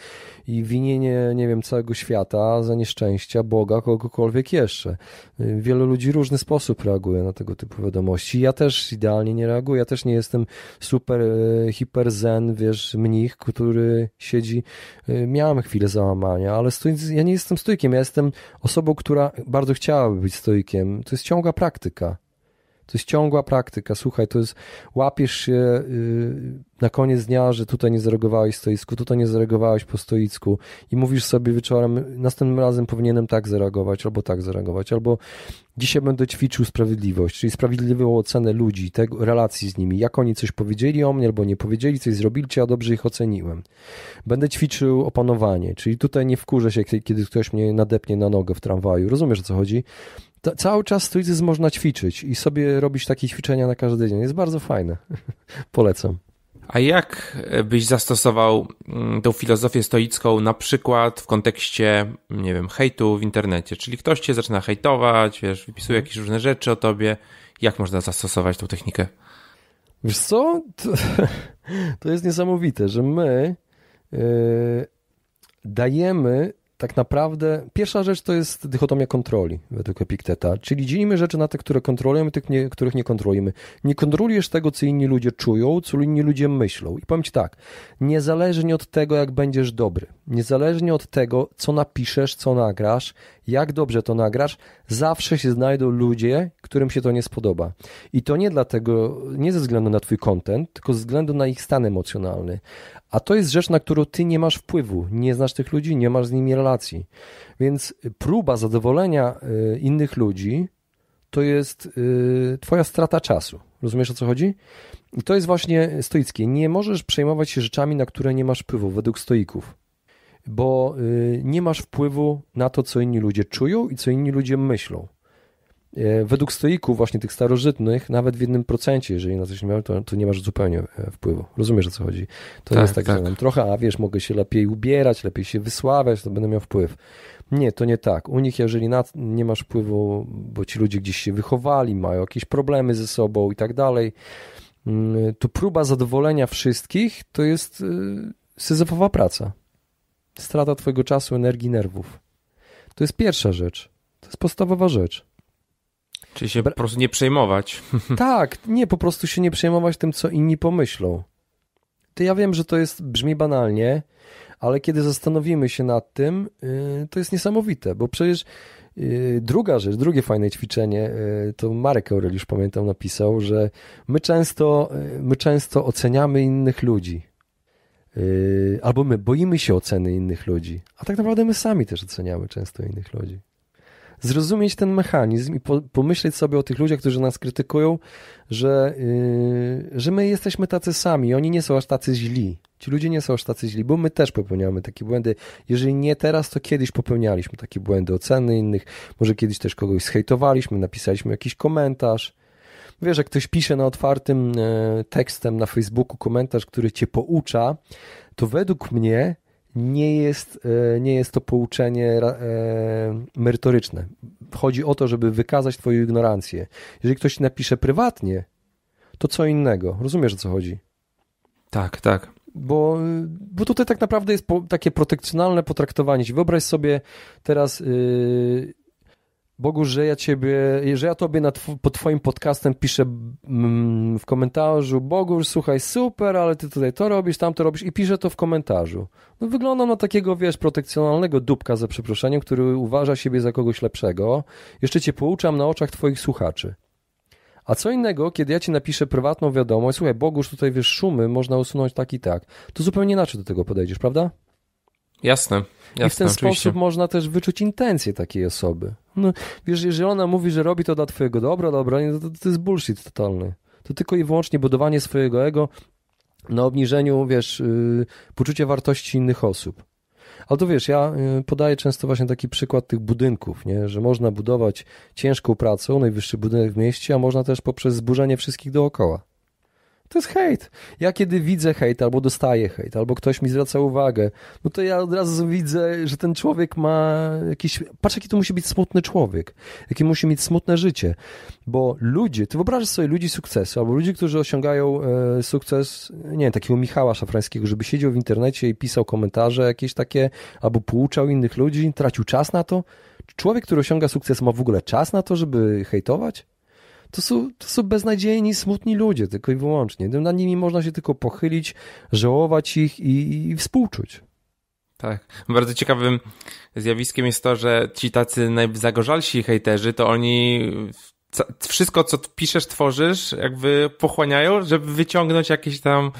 i winienie, nie wiem, całego świata za nieszczęścia, Boga, kogokolwiek jeszcze. Wielu ludzi w różny sposób reaguje na tego typu wiadomości. Ja też idealnie nie reaguję, ja też nie jestem super e, hiper zen, wiesz, mnich, który siedzi. E, miałem chwilę załamania, ale stoi, ja nie jestem stoikiem, ja jestem osobą, która bardzo chciałaby być stoikiem. To jest ciągła praktyka. To jest ciągła praktyka. Słuchaj, to jest łapiesz się y, na koniec dnia, że tutaj nie zareagowałeś stoicku, tutaj nie zareagowałeś po stoicku i mówisz sobie wieczorem, następnym razem powinienem tak zareagować, albo tak zareagować, albo dzisiaj będę ćwiczył sprawiedliwość, czyli sprawiedliwą ocenę ludzi, tego, relacji z nimi, jak oni coś powiedzieli o mnie, albo nie powiedzieli, coś zrobili, czy ja dobrze ich oceniłem. Będę ćwiczył opanowanie, czyli tutaj nie wkurzę się, kiedy ktoś mnie nadepnie na nogę w tramwaju. Rozumiesz, o co chodzi? to cały czas stoicyzm można ćwiczyć i sobie robić takie ćwiczenia na każdy dzień. Jest bardzo fajne. Polecam. A jak e, byś zastosował mm, tą filozofię stoicką na przykład w kontekście, mm, nie wiem, hejtu w internecie? Czyli ktoś cię zaczyna hejtować, wiesz, wypisuje mhm. jakieś różne rzeczy o tobie. Jak można zastosować tą technikę? Wiesz co? To, to jest niesamowite, że my yy, dajemy tak naprawdę pierwsza rzecz to jest dychotomia kontroli według Epikteta, czyli dzielimy rzeczy na te, które kontrolujemy, tych, nie, których nie kontrolujemy. Nie kontrolujesz tego, co inni ludzie czują, co inni ludzie myślą. I powiem Ci tak, niezależnie od tego, jak będziesz dobry, niezależnie od tego, co napiszesz, co nagrasz, jak dobrze to nagrasz, zawsze się znajdą ludzie, którym się to nie spodoba. I to nie dlatego, nie ze względu na twój content, tylko ze względu na ich stan emocjonalny. A to jest rzecz, na którą ty nie masz wpływu, nie znasz tych ludzi, nie masz z nimi relacji. Więc próba zadowolenia y, innych ludzi to jest y, twoja strata czasu. Rozumiesz o co chodzi? I to jest właśnie stoickie. Nie możesz przejmować się rzeczami, na które nie masz wpływu, według stoików bo y, nie masz wpływu na to, co inni ludzie czują i co inni ludzie myślą. Y, według stoików, właśnie tych starożytnych, nawet w jednym procencie, jeżeli na coś nie miałem, to, to, nie masz zupełnie e, wpływu. Rozumiesz o co chodzi? To tak, jest tak, tak, że mam trochę, a wiesz, mogę się lepiej ubierać, lepiej się wysławiać, to będę miał wpływ. Nie, to nie tak. U nich, jeżeli na, nie masz wpływu, bo ci ludzie gdzieś się wychowali, mają jakieś problemy ze sobą i tak dalej, mm, to próba zadowolenia wszystkich to jest y, syzyfowa praca strata twojego czasu, energii, nerwów. To jest pierwsza rzecz. To jest podstawowa rzecz. Czyli się po prostu nie przejmować. Tak, nie, po prostu się nie przejmować tym, co inni pomyślą. To ja wiem, że to jest, brzmi banalnie, ale kiedy zastanowimy się nad tym, y, to jest niesamowite, bo przecież y, druga rzecz, drugie fajne ćwiczenie, y, to Marek Aureliusz, pamiętam, napisał, że my często, my często oceniamy innych ludzi. Yy, albo my boimy się oceny innych ludzi, a tak naprawdę my sami też oceniamy często innych ludzi. Zrozumieć ten mechanizm i po, pomyśleć sobie o tych ludziach, którzy nas krytykują, że, yy, że my jesteśmy tacy sami, oni nie są aż tacy źli. Ci ludzie nie są aż tacy źli, bo my też popełniamy takie błędy. Jeżeli nie teraz, to kiedyś popełnialiśmy takie błędy oceny innych, może kiedyś też kogoś zhejtowaliśmy, napisaliśmy jakiś komentarz. Wiesz, jak ktoś pisze na otwartym e, tekstem na Facebooku komentarz, który cię poucza, to według mnie nie jest, e, nie jest to pouczenie e, merytoryczne. Chodzi o to, żeby wykazać Twoją ignorancję. Jeżeli ktoś napisze prywatnie, to co innego. Rozumiesz o co chodzi? Tak, tak. Bo, bo tutaj tak naprawdę jest po, takie protekcjonalne potraktowanie. Wyobraź sobie teraz, yy, Bogu, że ja ciebie, że ja tobie nad, pod twoim podcastem piszę mm, w komentarzu, Bogu, słuchaj, super, ale ty tutaj to robisz, tam to robisz i piszę to w komentarzu. No wygląda na takiego, wiesz, protekcjonalnego dupka, za przeproszeniem, który uważa siebie za kogoś lepszego. Jeszcze cię pouczam na oczach twoich słuchaczy. A co innego, kiedy ja ci napiszę prywatną wiadomość, słuchaj, Bogusz, tutaj wiesz, szumy, można usunąć tak i tak, to zupełnie inaczej do tego podejdziesz, prawda? Jasne. Jasne, I w ten oczywiście. sposób można też wyczuć intencje takiej osoby. No, wiesz, jeżeli ona mówi, że robi to dla twojego dobra, dobra, nie, to, to, jest bullshit totalny. To tylko i wyłącznie budowanie swojego ego na obniżeniu, wiesz, yy, poczucia wartości innych osób. Ale to wiesz, ja y, podaję często właśnie taki przykład tych budynków, nie? że można budować ciężką pracą, najwyższy budynek w mieście, a można też poprzez zburzenie wszystkich dookoła. To jest hejt. Ja kiedy widzę hejt, albo dostaję hejt, albo ktoś mi zwraca uwagę, no to ja od razu widzę, że ten człowiek ma jakiś... Patrz, jaki to musi być smutny człowiek, jaki musi mieć smutne życie, bo ludzie, ty wyobrażasz sobie ludzi sukcesu, albo ludzi, którzy osiągają e, sukces, nie wiem, takiego Michała Szafrańskiego, żeby siedział w internecie i pisał komentarze jakieś takie, albo pouczał innych ludzi, tracił czas na to. Człowiek, który osiąga sukces, ma w ogóle czas na to, żeby hejtować? to są, to są beznadziejni, smutni ludzie, tylko i wyłącznie. No, nad nimi można się tylko pochylić, żałować ich i, i współczuć. Tak. Bardzo ciekawym zjawiskiem jest to, że ci tacy najzagorzalsi hejterzy, to oni wszystko, co piszesz, tworzysz, jakby pochłaniają, żeby wyciągnąć jakieś tam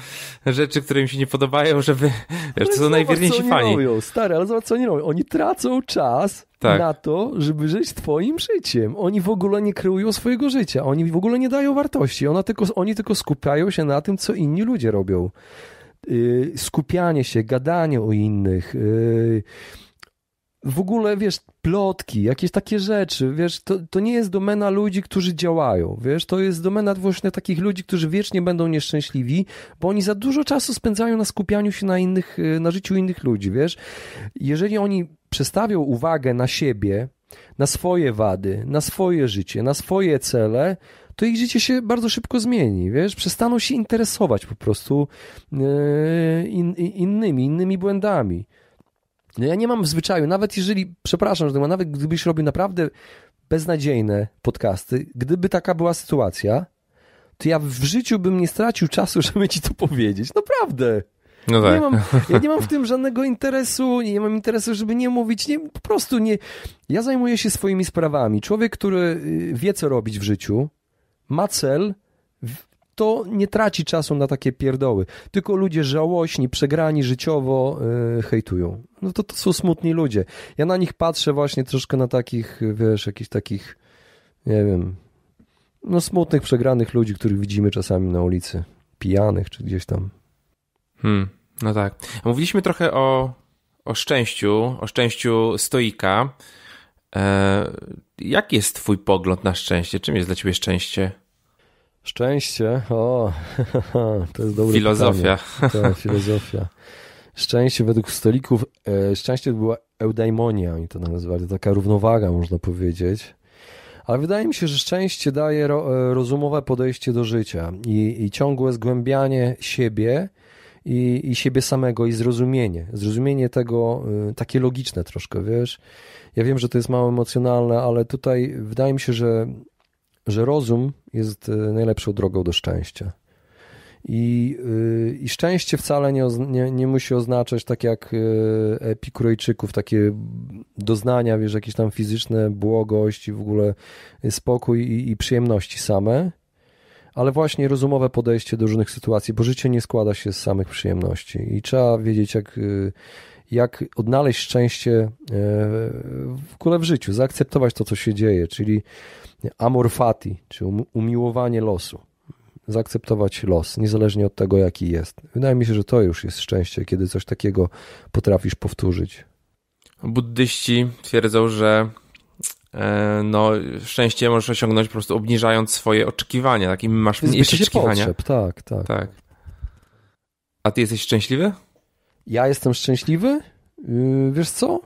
rzeczy, które im się nie podobają, żeby, wiesz, to są najwierniejsi fani. Robią, stary, ale zobacz, co oni robią. Oni tracą czas tak. na to, żeby żyć twoim życiem. Oni w ogóle nie kreują swojego życia, oni w ogóle nie dają wartości, Ona tylko, oni tylko skupiają się na tym, co inni ludzie robią. Yy, skupianie się, gadanie o innych, yy, w ogóle, wiesz, plotki, jakieś takie rzeczy, wiesz, to, to nie jest domena ludzi, którzy działają, wiesz, to jest domena właśnie takich ludzi, którzy wiecznie będą nieszczęśliwi, bo oni za dużo czasu spędzają na skupianiu się na innych, e, na życiu innych ludzi, wiesz. Jeżeli oni przestawią uwagę na siebie, na swoje wady, na swoje życie, na swoje cele, to ich życie się bardzo szybko zmieni, wiesz, przestaną się interesować po prostu e, innymi, innymi błędami. No ja nie mam w zwyczaju, nawet jeżeli, przepraszam, że tak nawet gdybyś robił naprawdę beznadziejne podcasty, gdyby taka była sytuacja, to ja w życiu bym nie stracił czasu, żeby ci to powiedzieć. Naprawdę. No tak. Nie mam, ja nie mam w tym żadnego interesu, nie mam interesu, żeby nie mówić, nie, po prostu nie. Ja zajmuję się swoimi sprawami. Człowiek, który y, wie, co robić w życiu, ma cel, to nie traci czasu na takie pierdoły. Tylko ludzie żałośni, przegrani życiowo yy, hejtują. No to, to są smutni ludzie. Ja na nich patrzę właśnie troszkę na takich, wiesz, jakichś takich, nie wiem, no smutnych, przegranych ludzi, których widzimy czasami na ulicy. Pijanych czy gdzieś tam. Hmm, no tak. Mówiliśmy trochę o, o szczęściu, o szczęściu stoika. E, jaki jest twój pogląd na szczęście? Czym jest dla ciebie szczęście? Szczęście, o, to jest dobre Filozofia. Pytanie. Tak, filozofia. Szczęście według stolików, e, szczęście to była eudaimonia, oni to nazywali, taka równowaga można powiedzieć. Ale wydaje mi się, że szczęście daje e, rozumowe podejście do życia i, i ciągłe zgłębianie siebie i, i siebie samego i zrozumienie. Zrozumienie tego e, takie logiczne troszkę, wiesz. Ja wiem, że to jest mało emocjonalne, ale tutaj wydaje mi się, że że rozum jest e, najlepszą drogą do szczęścia. I, e, I, szczęście wcale nie, nie, nie, musi oznaczać, tak jak e, epikurejczyków, takie doznania, wiesz, jakieś tam fizyczne, błogość i w ogóle spokój i, i, przyjemności same, ale właśnie rozumowe podejście do różnych sytuacji, bo życie nie składa się z samych przyjemności i trzeba wiedzieć, jak, jak odnaleźć szczęście w ogóle w życiu, zaakceptować to, co się dzieje, czyli Amor fati, czyli um- umiłowanie losu. Zaakceptować los, niezależnie od tego, jaki jest. Wydaje mi się, że to już jest szczęście, kiedy coś takiego potrafisz powtórzyć. Buddyści twierdzą, że e, no, szczęście możesz osiągnąć po prostu obniżając swoje oczekiwania. Tak? Im masz mniejsze oczekiwania. Potrzeb, tak, tak, tak. A ty jesteś szczęśliwy? Ja jestem szczęśliwy? Y, wiesz co?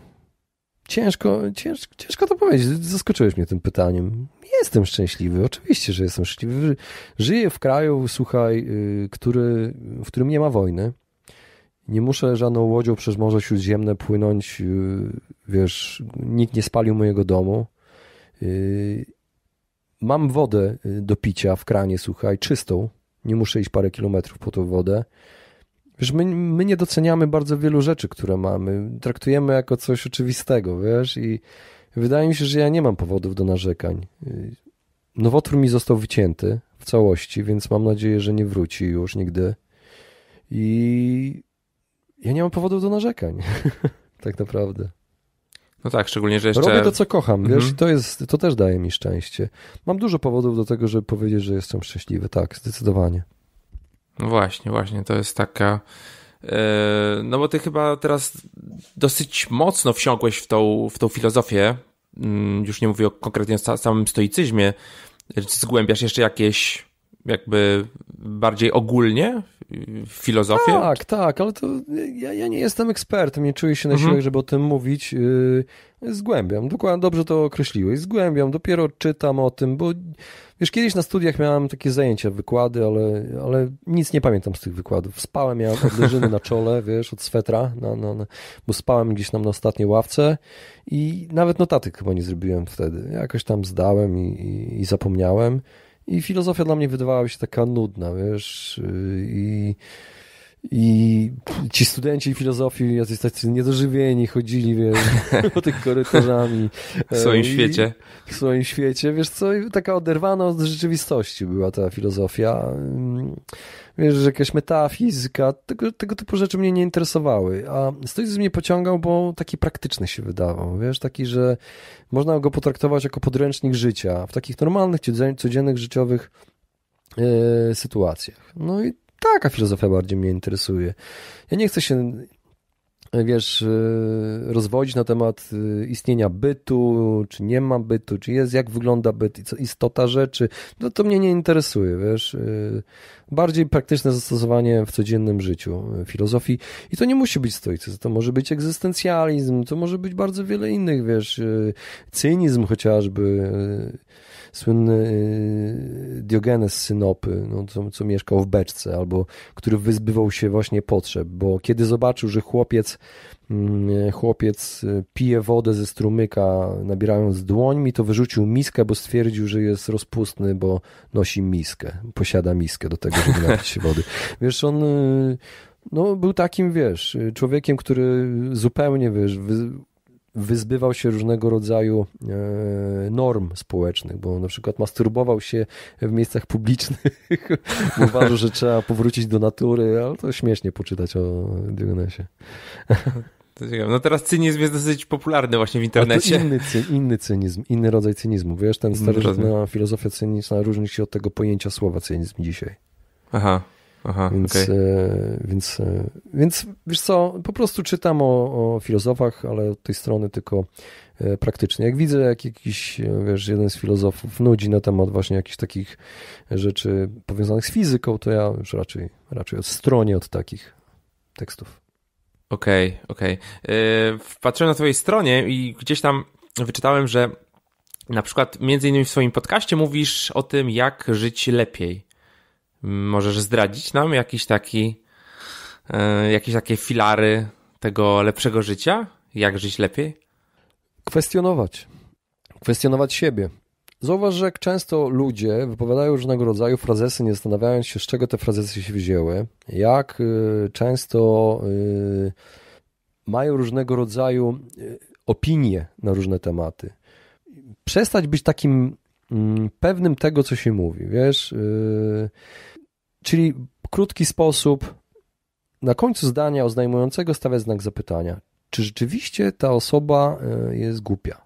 Ciężko, ciężko, ciężko to powiedzieć. Zaskoczyłeś mnie tym pytaniem. Jestem szczęśliwy, oczywiście, że jestem szczęśliwy. Żyję w kraju, słuchaj, y, który, w którym nie ma wojny. Nie muszę żadną łodzią przez Morze Śródziemne płynąć, y, wiesz, nikt nie spalił mojego domu. Y, mam wodę do picia w kranie, słuchaj, czystą. Nie muszę iść parę kilometrów po tą wodę. Wiesz, my, my nie doceniamy bardzo wielu rzeczy, które mamy. Traktujemy jako coś oczywistego, wiesz, i wydaje mi się, że ja nie mam powodów do narzekań. Y, nowotwór mi został wycięty w całości, więc mam nadzieję, że nie wróci już nigdy. I ja nie mam powodów do narzekań, tak naprawdę. No tak, szczególnie, że jeszcze... Robię to, co kocham, wiesz, mhm. to, jest, to też daje mi szczęście. Mam dużo powodów do tego, żeby powiedzieć, że jestem szczęśliwy, tak, zdecydowanie. No właśnie, właśnie, to jest taka. E, no bo ty chyba teraz dosyć mocno wsiąkłeś w tą, w tą filozofię, mm, już nie mówię o konkretnie o samym stoicyzmie, zgłębiasz jeszcze jakieś jakby bardziej ogólnie filozofię? Tak, tak, ale to ja, ja nie jestem ekspertem, nie czuję się na mhm. siłach, żeby o tym mówić. Yy, zgłębiam, dokładnie dobrze to określiłeś, zgłębiam, dopiero czytam o tym, bo wiesz, kiedyś na studiach miałem takie zajęcia, wykłady, ale, ale nic nie pamiętam z tych wykładów. Spałem, miałem odleżyny na czole, wiesz, od swetra, na, na, na, bo spałem gdzieś tam na ostatniej ławce i nawet notatek chyba nie zrobiłem wtedy. Jakoś tam zdałem i, i, i zapomniałem. I filozofia dla mnie wydawała się taka nudna, wiesz, y, i i ci studenci filozofii, jacyś tacy niedożywieni, chodzili, wiesz, po tych korytarzami. W swoim e, I, świecie. W swoim świecie, wiesz co, taka oderwana od rzeczywistości była ta filozofia. Mm, wiesz, że jakaś metafizyka, tego, tego typu rzeczy mnie nie interesowały. A stoicyzm mnie pociągał, bo taki praktyczny się wydawał, wiesz, taki, że można go potraktować jako podręcznik życia w takich normalnych, codziennych, życiowych e, sytuacjach. No i taka filozofia bardziej mnie interesuje. Ja nie chcę się, wiesz, e, rozwodzić na temat e, istnienia bytu, czy nie ma bytu, czy jest, jak wygląda byt istota rzeczy. No to mnie nie interesuje, wiesz. E, bardziej praktyczne zastosowanie w codziennym życiu filozofii. I to nie musi być stoicyzm, to może być egzystencjalizm, to może być bardzo wiele innych, wiesz, cynizm chociażby słynny y, Diogenes Synopy, no, co, co mieszkał w beczce, albo który wyzbywał się właśnie potrzeb, bo kiedy zobaczył, że chłopiec mm, chłopiec y, pije wodę ze strumyka, nabierając dłońmi, to wyrzucił miskę, bo stwierdził, że jest rozpustny, bo nosi miskę, posiada miskę do tego, żeby napić się wody. Wiesz, on y, no, był takim, wiesz, człowiekiem, który zupełnie, wiesz, wyzbywał się różnego rodzaju e, norm społecznych, bo na przykład masturbował się w miejscach publicznych, uważał, że trzeba powrócić do natury, ale to śmiesznie poczytać o Diogenesie. No teraz cynizm jest dosyć popularny właśnie w internecie. Inny, inny, cynizm, inny rodzaj cynizmu. Wiesz, ten starożytna filozofia cyniczna różni się od tego pojęcia słowa cynizm dzisiaj. Aha, Aha, więc, okay. e, więc, e, więc wiesz co, po prostu czytam o, o filozofach, ale od tej strony tylko e, praktycznie. Jak widzę, jak jakiś, e, wiesz, jeden z filozofów nudzi na temat właśnie jakichś takich rzeczy powiązanych z fizyką, to ja już raczej, raczej od stronie od takich tekstów. Okej, okay, okej. Okay. E, na twojej stronie i gdzieś tam wyczytałem, że na przykład między innymi w swoim podcaście mówisz o tym, jak żyć lepiej. Możesz zdradzić nam jakiś taki, e, jakieś takie filary tego lepszego życia? Jak żyć lepiej? Kwestionować. Kwestionować siebie. Zauważ, że jak często ludzie wypowiadają różnego rodzaju frazesy, nie zastanawiając się, z czego te frazesy się wzięły, jak e, często e, mają różnego rodzaju opinie na różne tematy. Przestać być takim mm, pewnym tego, co się mówi, wiesz? Czyli krótki sposób na końcu zdania oznajmującego stawia znak zapytania. Czy rzeczywiście ta osoba y, jest głupia?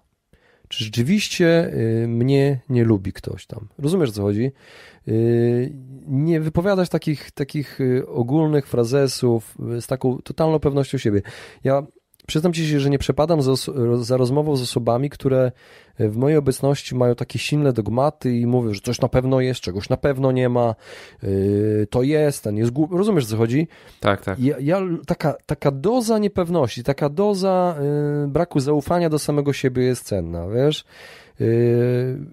Czy rzeczywiście y, mnie nie lubi ktoś tam? Rozumiesz, o co chodzi? Y, nie wypowiadać takich, takich ogólnych frazesów z taką totalną pewnością siebie. Ja Przyznam ci się, że nie przepadam za, za rozmową z osobami, które e, w mojej obecności mają takie silne dogmaty i mówią, że coś na pewno jest, czegoś na pewno nie ma, yy, to jest, ten jest głupi. Rozumiesz, co chodzi? Tak, tak. Ja, ja, taka, taka doza niepewności, taka doza yy, braku zaufania do samego siebie jest cenna, wiesz? Yy,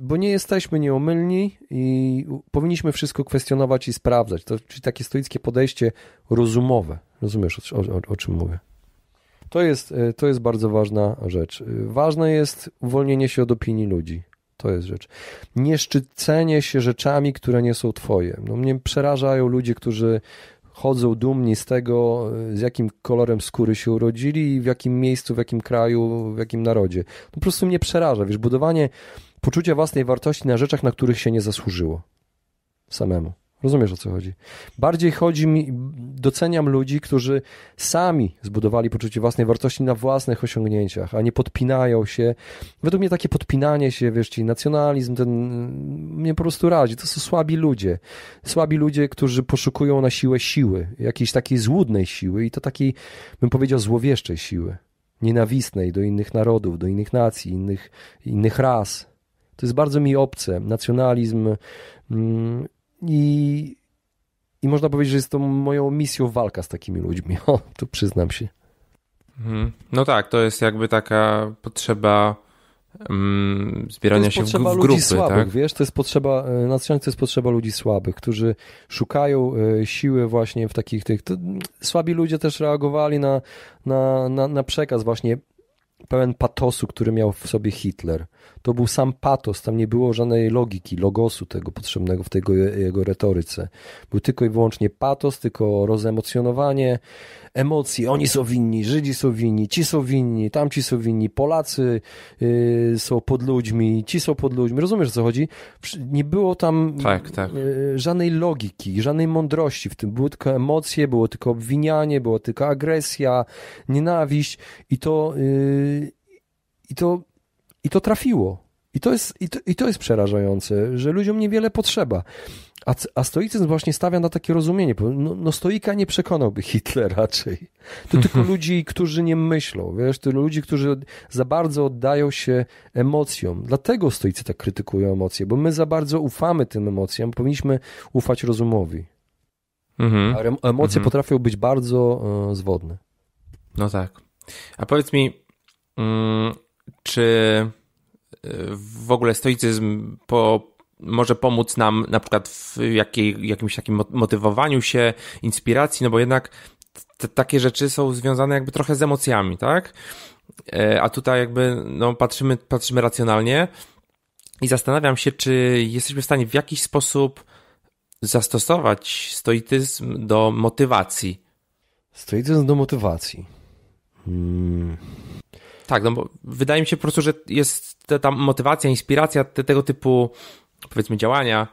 bo nie jesteśmy nieomylni i powinniśmy wszystko kwestionować i sprawdzać. To, czyli takie stoickie podejście rozumowe. Rozumiesz, o, o, o czym mówię? To jest, e, to jest bardzo ważna rzecz. E, ważne jest uwolnienie się od opinii ludzi. To jest rzecz. Nie się rzeczami, które nie są twoje. No, mnie przerażają ludzie, którzy chodzą dumni z tego, e, z jakim kolorem skóry się urodzili i w jakim miejscu, w jakim kraju, w jakim narodzie. No, po prostu mnie przeraża, wiesz, budowanie poczucia własnej wartości na rzeczach, na których się nie zasłużyło samemu. Rozumiesz o co chodzi. Bardziej chodzi mi, doceniam ludzi, którzy sami zbudowali poczucie własnej wartości na własnych osiągnięciach, a nie podpinają się. Według mnie takie podpinanie się, wiesz, ci nacjonalizm, ten mm, mnie po prostu radzi. To są słabi ludzie. Słabi ludzie, którzy poszukują na siłę siły, jakiejś takiej złudnej siły i to takiej, bym powiedział, złowieszczej siły. Nienawistnej do innych narodów, do innych nacji, innych, innych ras. To jest bardzo mi obce. Nacjonalizm, mm, i, I można powiedzieć, że jest to moją misją walka z takimi ludźmi. O, tu przyznam się. Mhm. No tak, to jest jakby taka potrzeba um, zbierania się potrzeba w, grupy. Słabych, tak? Wiesz, to jest potrzeba, e, na to jest potrzeba ludzi słabych, którzy szukają e, siły właśnie w takich tych... To, mm, słabi ludzie też reagowali na, na, na, na przekaz właśnie pełen patosu, który miał w sobie Hitler. To był sam patos, tam nie było żadnej logiki, logosu tego potrzebnego w tego jego, retoryce. Był tylko i wyłącznie patos, tylko rozemocjonowanie, emocji. Oni są winni, Żydzi są winni, ci są winni, tamci są winni, Polacy yy, są pod ludźmi, ci są pod ludźmi. Rozumiesz, o co chodzi? Nie było tam tak, tak. Yy, żadnej logiki, żadnej mądrości w tym. Były tylko emocje, było tylko obwinianie, było tylko agresja, nienawiść i to... Yy, i to, i to trafiło. I to, jest, i, to, I to jest przerażające, że ludziom niewiele potrzeba. A, a stoicyzm właśnie stawia na takie rozumienie. No, no stoika nie przekonałby Hitler raczej. To tylko ludzi, którzy nie myślą, wiesz, to ludzi, którzy za bardzo oddają się emocjom. Dlatego stoicy tak krytykują emocje, bo my za bardzo ufamy tym emocjom, powinniśmy ufać rozumowi. Mhm. A emocje mhm. potrafią być bardzo e, zwodne. No tak. A powiedz mi, Mm, czy y, w ogóle stoicyzm po, może pomóc nam na przykład w jakiej, jakimś takim motywowaniu się, inspiracji, no bo jednak takie rzeczy są związane jakby trochę z emocjami, tak? E, a tutaj jakby no, patrzymy, patrzymy racjonalnie i zastanawiam się, czy jesteśmy w stanie w jakiś sposób zastosować stoicyzm do motywacji. Stoicyzm do motywacji. Hmm. Tak, no bo wydaje mi się po prostu, że jest ta, ta motywacja, inspiracja te, tego typu, powiedzmy, działania.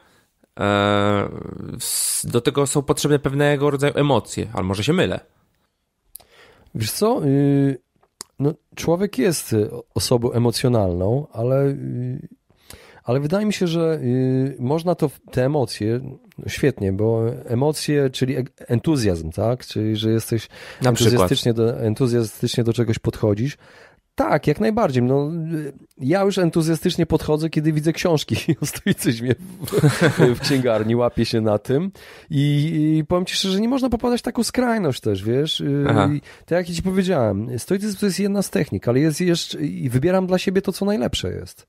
E, do tego są potrzebne pewnego rodzaju emocje, ale może się mylę. Wiesz co? Y, no, człowiek jest y, osobą emocjonalną, ale, y, ale wydaje mi się, że można to, te emocje, no, świetnie, bo emocje, czyli e, entuzjazm, tak? Czyli, że jesteś entuzjastycznie do, entuzjastycznie do czegoś podchodzisz, tak, jak najbardziej. No, ja już entuzjastycznie podchodzę, kiedy widzę książki o stoicyzmie w, w księgarni, łapię się na tym I, i powiem ci szczerze, nie można popadać w taką skrajność też, wiesz. Y, I, tak jak ci powiedziałem, stoicyzm to jest jedna z technik, ale jest jeszcze i wybieram dla siebie to, co najlepsze jest.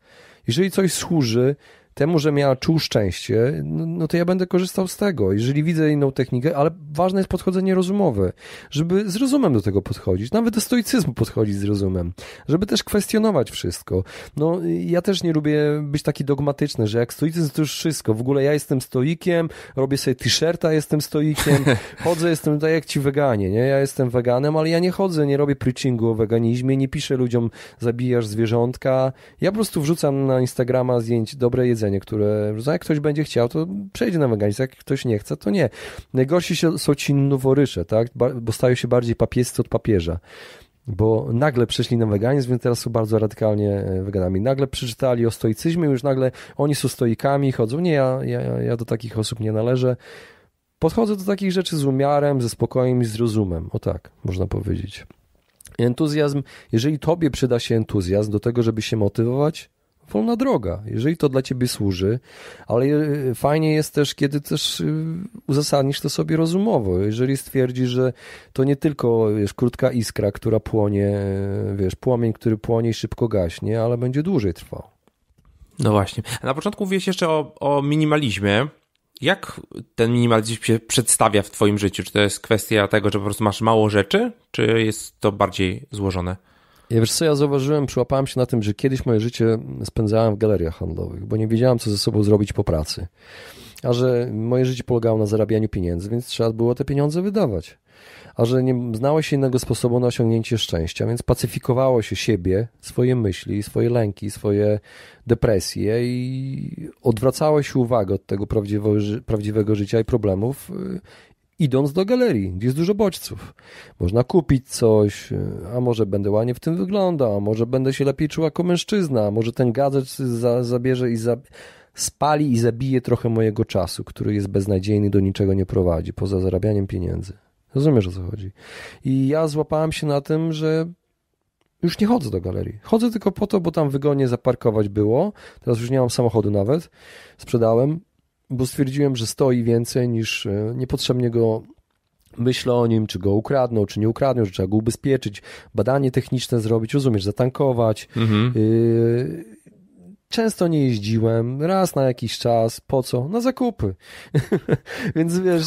Jeżeli coś służy temu, że miała czuł szczęście, no, no, to ja będę korzystał z tego, jeżeli widzę inną technikę, ale ważne jest podchodzenie rozumowe, żeby z rozumem do tego podchodzić, nawet do stoicyzmu podchodzić z rozumem, żeby też kwestionować wszystko. No ja też nie lubię być taki dogmatyczny, że jak stoicyzm to już wszystko, w ogóle ja jestem stoikiem, robię sobie t-shirta, jestem stoikiem, chodzę, jestem tak jak ci weganie, nie? Ja jestem weganem, ale ja nie chodzę, nie robię preachingu o weganizmie, nie piszę ludziom zabijasz zwierzątka, ja po prostu wrzucam na Instagrama zdjęć dobre jedzenie jedzenie, które jak ktoś będzie chciał, to przejdzie na weganizm, jak ktoś nie chce, to nie. Najgorsi są ci noworysze, tak? bo stają się bardziej papiescy od papieża bo nagle przeszli na weganizm, więc teraz są bardzo radykalnie e, weganami. Nagle przeczytali o stoicyzmie, już nagle oni są stoikami, chodzą. Nie, ja, ja, ja do takich osób nie należę. Podchodzę do takich rzeczy z umiarem, ze spokojem i z rozumem. O tak, można powiedzieć. Entuzjazm, jeżeli tobie przyda się entuzjazm do tego, żeby się motywować, wolna droga, jeżeli to dla ciebie służy, ale e, fajnie jest też, kiedy też e, uzasadnisz to sobie rozumowo, jeżeli stwierdzisz, że to nie tylko jest krótka iskra, która płonie, e, wiesz, płomień, który płonie i szybko gaśnie, ale będzie dłużej trwał. No właśnie. Na początku mówiłeś jeszcze o, o minimalizmie. Jak ten minimalizm się przedstawia w Twoim życiu? Czy to jest kwestia tego, że po prostu masz mało rzeczy, czy jest to bardziej złożone? Ja wiesz co, ja zauważyłem, przyłapałem się na tym, że kiedyś moje życie spędzałem w galeriach handlowych, bo nie wiedziałem, co ze sobą zrobić po pracy. A że moje życie polegało na zarabianiu pieniędzy, więc trzeba było te pieniądze wydawać. A że nie znałeś innego sposobu na osiągnięcie szczęścia, więc pacyfikowało się siebie, swoje myśli, swoje lęki, swoje depresje i odwracałeś uwagę od tego prawdziwego życia i problemów y, idąc do galerii, gdzie jest dużo bodźców. Można kupić coś, e, a może będę ładnie w tym wyglądał, a może będę się lepiej czuł jako mężczyzna, a może ten gadżet za, zabierze i za, spali i zabije trochę mojego czasu, który jest beznadziejny, do niczego nie prowadzi, poza zarabianiem pieniędzy. Rozumiesz o co chodzi. I ja złapałem się na tym, że już nie chodzę do galerii. Chodzę tylko po to, bo tam wygodnie zaparkować było. Teraz już nie mam samochodu nawet. Sprzedałem bo stwierdziłem, że stoi więcej niż e, niepotrzebnie go myślę o nim, czy go ukradną, czy nie ukradną, że trzeba go ubezpieczyć, badanie techniczne zrobić, rozumiesz, zatankować. Mhm. Y... Często nie jeździłem, raz na jakiś czas, po co? Na zakupy. Więc wiesz,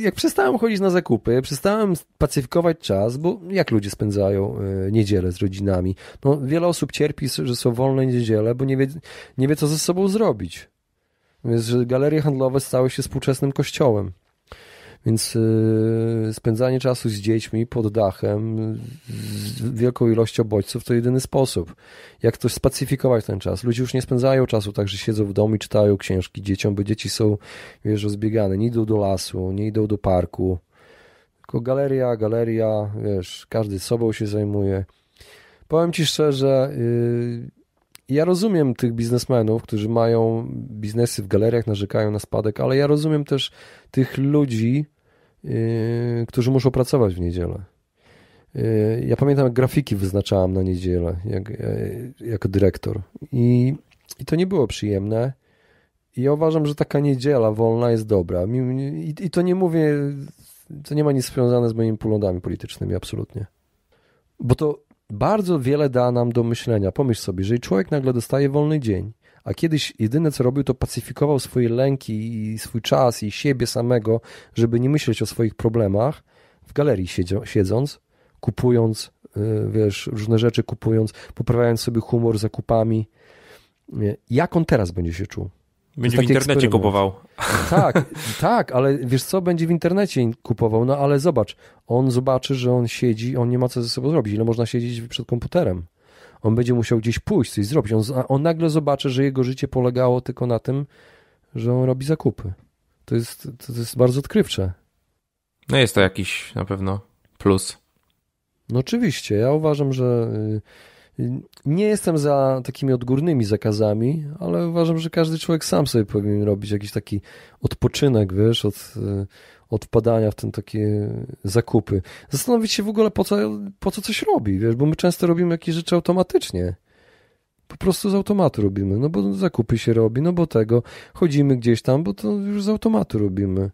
jak przestałem chodzić na zakupy, przestałem pacyfikować czas, bo jak ludzie spędzają e, niedzielę z rodzinami? No, wiele osób cierpi, że są wolne niedziele, bo nie wie, nie wie co ze sobą zrobić. Więc, że galerie handlowe stały się współczesnym kościołem. Więc yy, spędzanie czasu z dziećmi pod dachem, z wielką ilością bodźców, to jedyny sposób. Jak to spacyfikować ten czas? Ludzie już nie spędzają czasu tak, że siedzą w domu i czytają książki dzieciom, bo dzieci są, wiesz, rozbiegane. Nie idą do lasu, nie idą do parku. Tylko galeria, galeria, wiesz, każdy sobą się zajmuje. Powiem ci szczerze, yy, ja rozumiem tych biznesmenów, którzy mają biznesy w galeriach, narzekają na spadek, ale ja rozumiem też tych ludzi, yy, którzy muszą pracować w niedzielę. Yy, ja pamiętam, jak grafiki wyznaczałam na niedzielę jak, e, jako dyrektor I, i to nie było przyjemne. I ja uważam, że taka niedziela wolna jest dobra. I, i to nie mówię, to nie ma nic związane z moimi poglądami politycznymi, absolutnie. Bo to bardzo wiele da nam do myślenia. Pomyśl sobie, jeżeli człowiek nagle dostaje wolny dzień, a kiedyś jedyne co robił, to pacyfikował swoje lęki i swój czas i siebie samego, żeby nie myśleć o swoich problemach, w galerii siedząc, kupując, y, wiesz, różne rzeczy kupując, poprawiając sobie humor zakupami. Jak on teraz będzie się czuł? Będzie w internecie kupował. Tak, tak, ale wiesz co, będzie w internecie kupował, no ale zobacz, on zobaczy, że on siedzi, on nie ma co ze sobą zrobić, ile można siedzieć przed komputerem. On będzie musiał gdzieś pójść, coś zrobić. On, on nagle zobaczy, że jego życie polegało tylko na tym, że on robi zakupy. To jest, to jest bardzo odkrywcze. No jest to jakiś na pewno plus. No oczywiście, ja uważam, że y, nie jestem za takimi odgórnymi zakazami, ale uważam, że każdy człowiek sam sobie powinien robić jakiś taki odpoczynek, wiesz, od, e, od wpadania w ten takie zakupy. Zastanowić się w ogóle, po co, po co coś robi, wiesz, bo my często robimy jakieś rzeczy automatycznie. Po prostu z automatu robimy, no bo zakupy się robi, no bo tego, chodzimy gdzieś tam, bo to już z automatu robimy.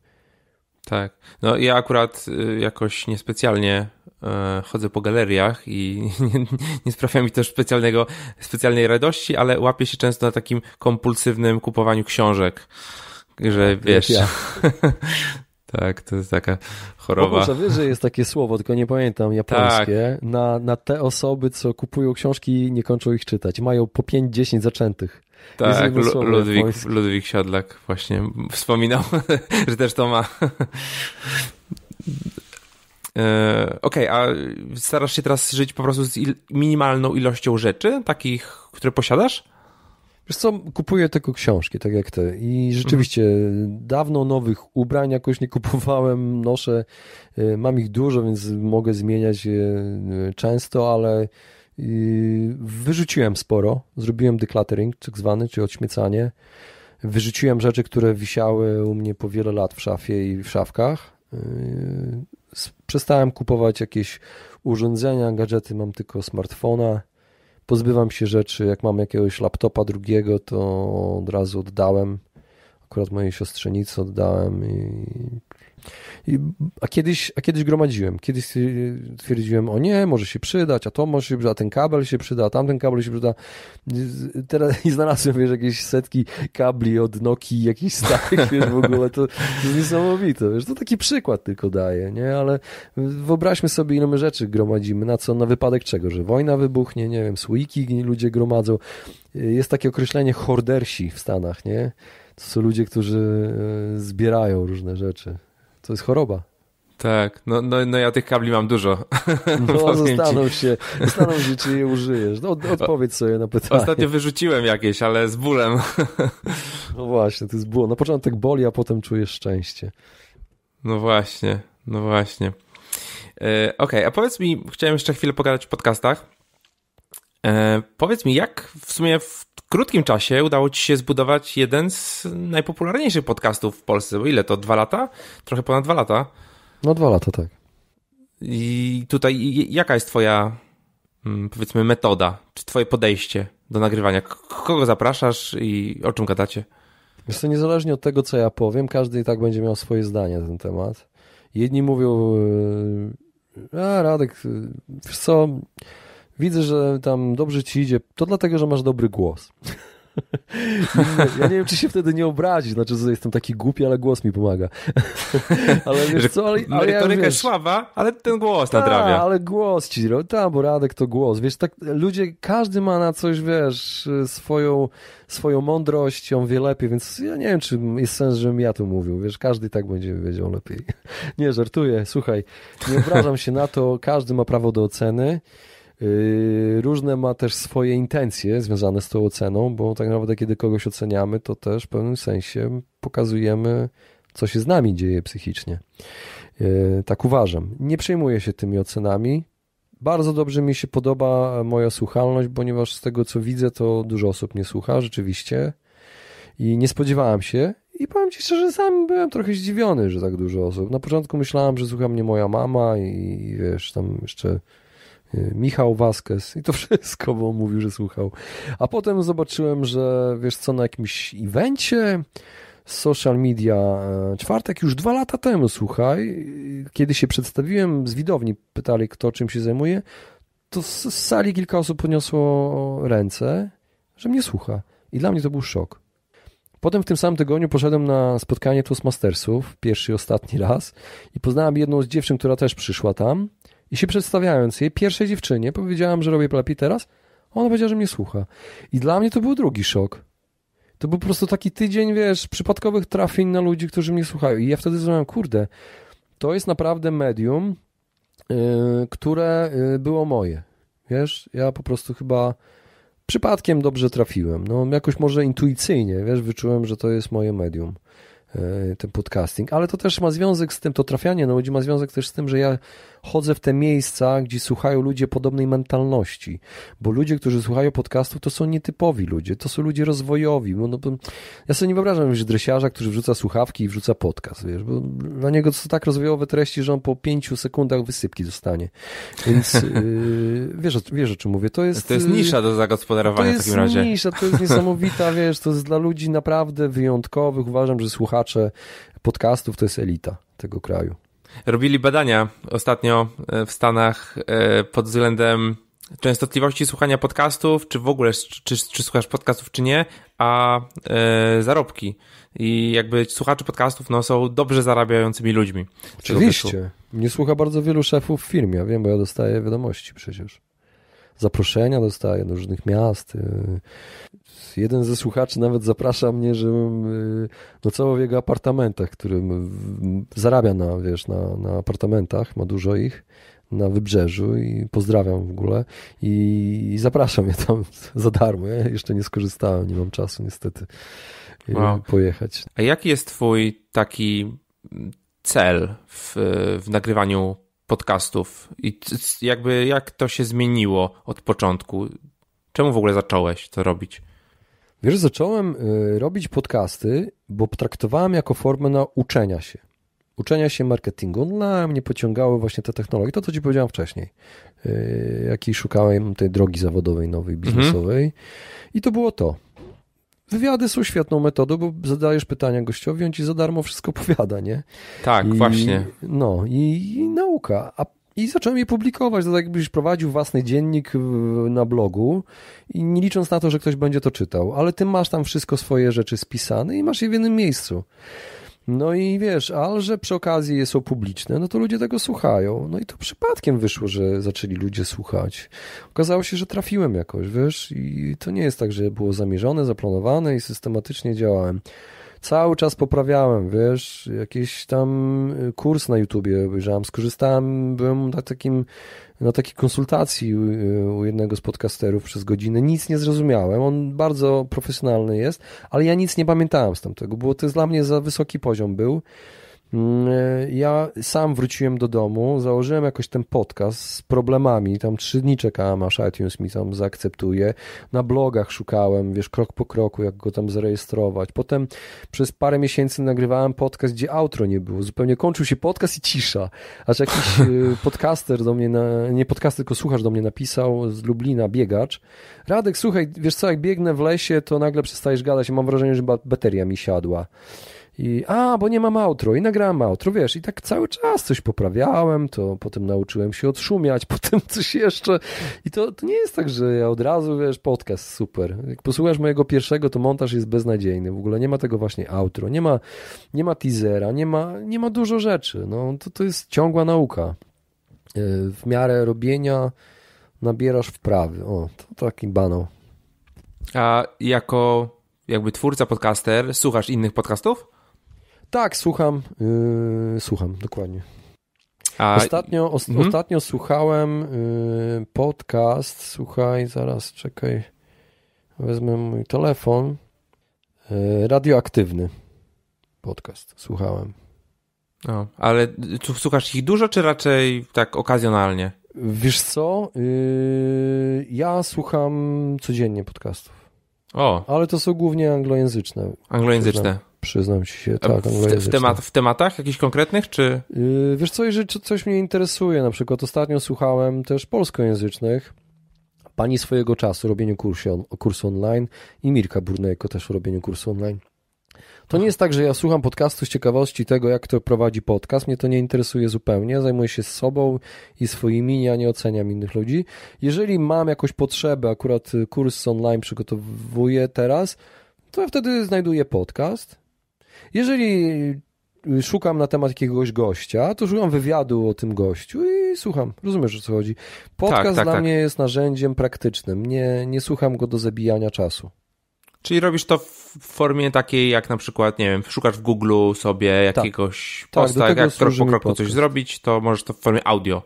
Tak. No ja akurat y, jakoś niespecjalnie E, chodzę po galeriach i nie, nie sprawia mi to specjalnego, specjalnej radości, ale łapię się często na takim kompulsywnym kupowaniu książek, że tak, wiesz... Ja. tak, to jest taka choroba. Boże, wiesz, że jest takie słowo, tylko nie pamiętam, japońskie, tak. na, na te osoby, co kupują książki i nie kończą ich czytać. Mają po 5-10 zaczętych. Tak, Ludwik, Ludwik Siadlak właśnie wspominał, że też to ma. E, okej, okay, a starasz się teraz żyć po prostu z il minimalną ilością rzeczy, takich, które posiadasz? Wiesz co, kupuję tylko książki, tak jak te. I rzeczywiście dawno nowych ubrań jakoś nie kupowałem, noszę. E, mam ich dużo, więc mogę zmieniać je e, często, ale wyrzuciłem sporo. Zrobiłem decluttering, tak zwany, czy odśmiecanie. Wyrzuciłem rzeczy, które wisiały u mnie po wiele lat w szafie i w szafkach przestałem kupować jakieś urządzenia, gadżety, mam tylko smartfona. Pozbywam się rzeczy, jak mam jakiegoś laptopa drugiego, to od razu oddałem. Akurat mojej siostrzenicy oddałem i a, kiedyś, a kiedyś gromadziłem. Kiedyś twierdziłem, o nie, może się przydać, a to może się przyda, ten kabel się przyda, a tamten kabel się przyda. Teraz i znalazłem, wiesz, jakieś setki kabli od Nokii, jakichś starych, wiesz, w ogóle. To, to jest niesamowite, wiesz, to taki przykład tylko daje, nie? Ale wyobraźmy sobie, ile my rzeczy gromadzimy, na co, na wypadek czego, że wojna wybuchnie, nie wiem, słoiki ludzie gromadzą. Jest takie określenie hordersi w Stanach, nie? To są ludzie, którzy e, zbierają różne rzeczy. To jest choroba. Tak, no, no, no ja tych kabli mam dużo. No zastanów się, zastanów się, czy je użyjesz. No, od, odpowiedz sobie na pytanie. Ostatnio wyrzuciłem jakieś, ale z bólem. No właśnie, to jest ból. Na początek boli, a potem czujesz szczęście. No właśnie, no właśnie. ok e, Okej, okay, a powiedz mi, chciałem jeszcze chwilę pogadać o podcastach. E, powiedz mi, jak w sumie w krótkim czasie udało Ci się zbudować jeden z najpopularniejszych podcastów w Polsce? Bo ile to? Dwa lata? Trochę ponad dwa lata. No, dwa lata, tak. I tutaj, jaka jest Twoja, mm, powiedzmy, metoda, czy Twoje podejście do nagrywania? Kogo zapraszasz i o czym gadacie? Jest to niezależnie od tego, co ja powiem, każdy i tak będzie miał swoje zdanie na ten temat. Jedni mówią, e, a Radek, e, wiesz co, widzę, że tam dobrze ci idzie, to dlatego, że masz dobry głos. Ja nie wiem, czy się wtedy nie obrazi, znaczy, że jestem taki głupi, ale głos mi pomaga. Ale wiesz co, ale, ale ja, wiesz, jest słaba, ale ten głos ta, nadrabia. ale głos ci, tak, bo Radek to głos, wiesz, tak ludzie, każdy ma na coś, wiesz, swoją, swoją mądrość, on wie lepiej, więc ja nie wiem, czy jest sens, żebym ja tu mówił, wiesz, każdy tak będzie wiedział lepiej. Nie, żartuję, słuchaj, nie obrażam się na to, każdy ma prawo do oceny, Yy, różne ma też swoje intencje związane z tą oceną, bo tak naprawdę, kiedy kogoś oceniamy, to też w pewnym sensie pokazujemy, co się z nami dzieje psychicznie. Yy, tak uważam. Nie przejmuję się tymi ocenami. Bardzo dobrze mi się podoba moja słuchalność, ponieważ z tego co widzę, to dużo osób mnie słucha, rzeczywiście. I nie spodziewałem się. I powiem ci szczerze, sam byłem trochę zdziwiony, że tak dużo osób. Na początku myślałem, że słucha mnie moja mama i wiesz, tam jeszcze Y, Michał Vasquez i to wszystko, bo on mówił, że słuchał. A potem zobaczyłem, że wiesz co, na jakimś evencie social media e, czwartek już dwa lata temu, słuchaj, kiedy się przedstawiłem z widowni, pytali kto czym się zajmuje, to z sali kilka osób podniosło ręce, że mnie słucha. I dla mnie to był szok. Potem w tym samym tygodniu poszedłem na spotkanie Toastmastersów, pierwszy i ostatni raz, i poznałem jedną z dziewczyn, która też przyszła tam. I się przedstawiając jej pierwszej dziewczynie, powiedziałam, że robię plapi teraz, ona powiedziała, że mnie słucha. I dla mnie to był drugi szok. To był po prostu taki tydzień, wiesz, przypadkowych trafień na ludzi, którzy mnie słuchają. I ja wtedy zrozumiałem, kurde, to jest naprawdę medium, yy, które yy, było moje. Wiesz, ja po prostu chyba przypadkiem dobrze trafiłem. No, jakoś może intuicyjnie, wiesz, wyczułem, że to jest moje medium, yy, ten podcasting. Ale to też ma związek z tym, to trafianie na ludzi ma związek też z tym, że ja chodzę w te miejsca, gdzie słuchają ludzie podobnej mentalności, bo ludzie, którzy słuchają podcastów, to są nietypowi ludzie, to są ludzie rozwojowi. No, no ja sobie nie wyobrażam już dresiarza, który wrzuca słuchawki i wrzuca podcast, wiesz, bo dla niego to są tak rozwojowe treści, że on po pięciu sekundach wysypki dostanie. Więc yy, wiesz, wiesz, o czym mówię. To jest, to jest nisza do y, zagospodarowania w takim razie. To jest nisza, to jest niesamowita, wiesz, to jest dla ludzi naprawdę wyjątkowych. Uważam, że słuchacze podcastów to jest elita tego kraju robili badania ostatnio e, w Stanach e, pod względem częstotliwości słuchania podcastów, czy w ogóle, czy, czy, czy słuchasz podcastów, czy nie, a e, zarobki. I jakby słuchacze podcastów no, są dobrze zarabiającymi ludźmi. Oczywiście. Nie słucha bardzo wielu szefów w firmie, ja wiem, bo ja dostaję wiadomości przecież zaproszenia dostaję do różnych miast. Y, jeden ze słuchaczy nawet zaprasza mnie, żebym nocował y, w jego apartamentach, którym zarabia na, wiesz, na, na apartamentach, ma dużo ich na wybrzeżu i pozdrawiam w ogóle i, i zapraszam je tam za darmo. Ja jeszcze nie skorzystałem, nie mam czasu niestety y, wow. pojechać. A jaki jest twój taki cel w, w nagrywaniu podcastów i jakby jak to się zmieniło od początku? Czemu w ogóle zacząłeś to robić? Wiesz, zacząłem y, robić podcasty, bo traktowałem jako formę uczenia się. Uczenia się marketingu. Dla no, mnie pociągały właśnie te technologie, to co ci powiedziałem wcześniej. Y, Jakiej szukałem tej drogi zawodowej, nowej, mhm. biznesowej. Mhm. I to było to. Wywiady są świetną metodą, bo zadajesz pytania gościowi, on ci za darmo wszystko powiada, nie? Tak, I, właśnie. No i, i nauka. A i zacząłem je publikować, to tak jakbyś prowadził własny dziennik na blogu i nie licząc na to, że ktoś będzie to czytał, ale ty masz tam wszystko swoje rzeczy spisane i masz je w jednym miejscu. No i wiesz, alże przy okazji jest są publiczne, no to ludzie tego słuchają. No i to przypadkiem wyszło, że zaczęli ludzie słuchać. Okazało się, że trafiłem jakoś, wiesz, i to nie jest tak, że było zamierzone, zaplanowane i systematycznie działałem cały czas poprawiałem, wiesz, jakiś tam y, kurs na YouTubie obejrzałem, skorzystałem, byłem na takim, na takiej konsultacji y, u jednego z podcasterów przez godzinę, nic nie zrozumiałem, on bardzo profesjonalny jest, ale ja nic nie pamiętałem z tamtego, bo to jest dla mnie za wysoki poziom był, Mm, e, ja sam wróciłem do domu, założyłem jakoś ten podcast z problemami, tam trzy dni czekałem, aż iTunes mi tam zaakceptuje. Na blogach szukałem, wiesz, krok po kroku, jak go tam zarejestrować. Potem przez parę miesięcy nagrywałem podcast, gdzie outro nie było. Zupełnie kończył się podcast i cisza. Aż jakiś e, podcaster do mnie, na, nie podcaster, tylko słuchacz do mnie napisał z Lublina, biegacz. Radek, słuchaj, wiesz co, jak biegnę w lesie, to nagle przestajesz gadać mam wrażenie, że bateria mi siadła. I a, bo nie mam outro i nagrałem outro, wiesz, i tak cały czas coś poprawiałem, to potem nauczyłem się odszumiać, potem coś jeszcze i to, to nie jest tak, że ja od razu, wiesz, podcast super. Jak posłuchasz mojego pierwszego, to montaż jest beznadziejny, w ogóle nie ma tego właśnie outro, nie ma, nie ma teasera, nie ma, nie ma dużo rzeczy, no to, to jest ciągła nauka. E, w miarę robienia nabierasz wprawy, o, to taki banał. A jako jakby twórca podcaster, słuchasz innych podcastów? Tak, słucham. Yy, słucham, dokładnie. A... Ostatnio, os, mhm. ostatnio słuchałem yy, podcast. Słuchaj, zaraz czekaj. Wezmę mój telefon. Yy, radioaktywny podcast. Słuchałem. No, ale słuchasz ich dużo, czy raczej tak okazjonalnie? Wiesz co? Yy, ja słucham codziennie podcastów. O. Ale to są głównie anglojęzyczne. Anglojęzyczne. Przyznam ci się, tak, w, w, temat, w tematach jakichś konkretnych, czy? Yy, wiesz co, jeżeli coś mnie interesuje, na przykład ostatnio słuchałem też polskojęzycznych, Pani swojego czasu, robieniu kursu, kursu online i Mirka jako też robieniu kursu online. To nie jest tak, że ja słucham podcastu z ciekawości tego, jak to prowadzi podcast. Mnie to nie interesuje zupełnie. Zajmuję się sobą i swoimi. Ja nie oceniam innych ludzi. Jeżeli mam jakąś potrzebę, akurat y, kurs online przygotowuję teraz, to ja wtedy znajduję podcast jeżeli y, szukam na temat jakiegoś gościa, to szukam wywiadu o tym gościu i słucham. Rozumiesz, o co chodzi. Podcast tak, tak, dla tak. mnie jest narzędziem praktycznym. Nie, nie słucham go do zabijania czasu. Czyli robisz to w formie takiej, jak na przykład, nie wiem, szukasz w Google sobie tak. jakiegoś tak, posta, jak krok po kroku coś zrobić, to możesz to w formie audio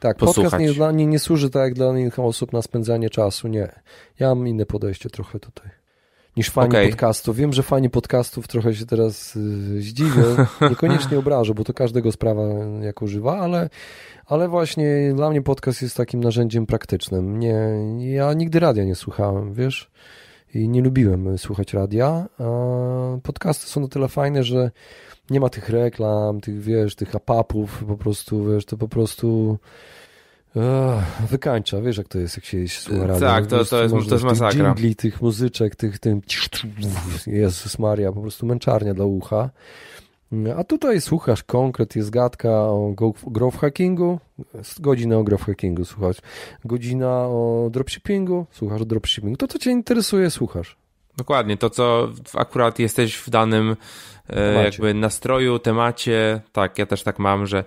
Tak, posłuchać. podcast nie, dla nie służy tak jak dla innych osób na spędzanie czasu, nie. Ja mam inne podejście trochę tutaj niż fani okay. podcastów. Wiem, że fani podcastów trochę się teraz zdziwię, y, zdziwią, niekoniecznie obrażę, bo to każdego sprawa jak używa, ale, ale właśnie dla mnie podcast jest takim narzędziem praktycznym. Nie, ja nigdy radia nie słuchałem, wiesz, i nie lubiłem słuchać radia. podcasty są na tyle fajne, że nie ma tych reklam, tych, wiesz, tych apapów, po prostu, wiesz, to po prostu wykańcza, wiesz jak to jest, jak się jeździ e, słucha radio. Tak, to, to, jest, to jest masakra. Dżingli, tych muzyczek, tych, tym, Jezus Maria, po prostu męczarnia dla ucha. A tutaj słuchasz, konkret jest gadka o growth hackingu, godzina o growth hackingu słuchasz, godzina o dropshippingu, słuchasz o dropshippingu. To, co cię interesuje, słuchasz. Dokładnie, to co akurat jesteś w danym e, temacie. jakby nastroju, temacie, tak, ja też tak mam, że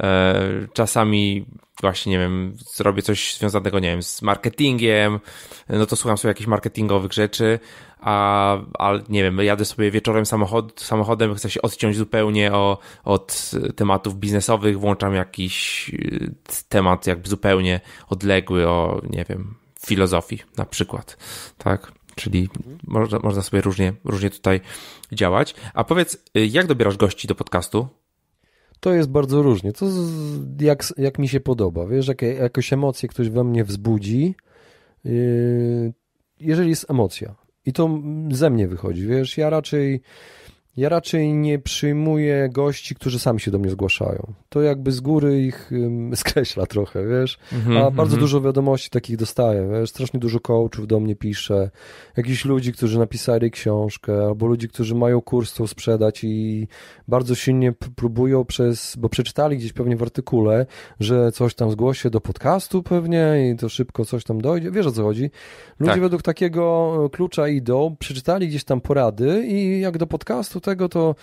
E, czasami właśnie, nie wiem, zrobię coś związanego, nie wiem, z marketingiem, no to słucham sobie jakichś marketingowych rzeczy, a, a nie wiem, jadę sobie wieczorem samochod, samochodem, chcę się odciąć zupełnie o, od tematów biznesowych, włączam jakiś e, temat jakby zupełnie odległy o, nie wiem, filozofii na przykład, tak? Czyli można, można sobie różnie, różnie tutaj działać. A powiedz, e, jak dobierasz gości do podcastu? to jest bardzo różnie. To jak, jak mi się podoba. Wiesz, jakie jakoś emocje ktoś we mnie wzbudzi, yy, jeżeli jest emocja. I to ze mnie wychodzi, wiesz, ja raczej ja raczej nie przyjmuję gości, którzy sami się do mnie zgłaszają. To jakby z góry ich skreśla trochę, wiesz? Mm -hmm, A bardzo mm -hmm. dużo wiadomości takich dostaję, wiesz? Strasznie dużo coachów do mnie pisze, jakichś ludzi, którzy napisali książkę, albo ludzi, którzy mają kurs, chcą sprzedać i bardzo silnie próbują przez, bo przeczytali gdzieś pewnie w artykule, że coś tam zgłosię do podcastu pewnie i to szybko coś tam dojdzie. Wiesz o co chodzi? Ludzie tak. według takiego e, klucza idą, przeczytali gdzieś tam porady i jak do podcastu tego, to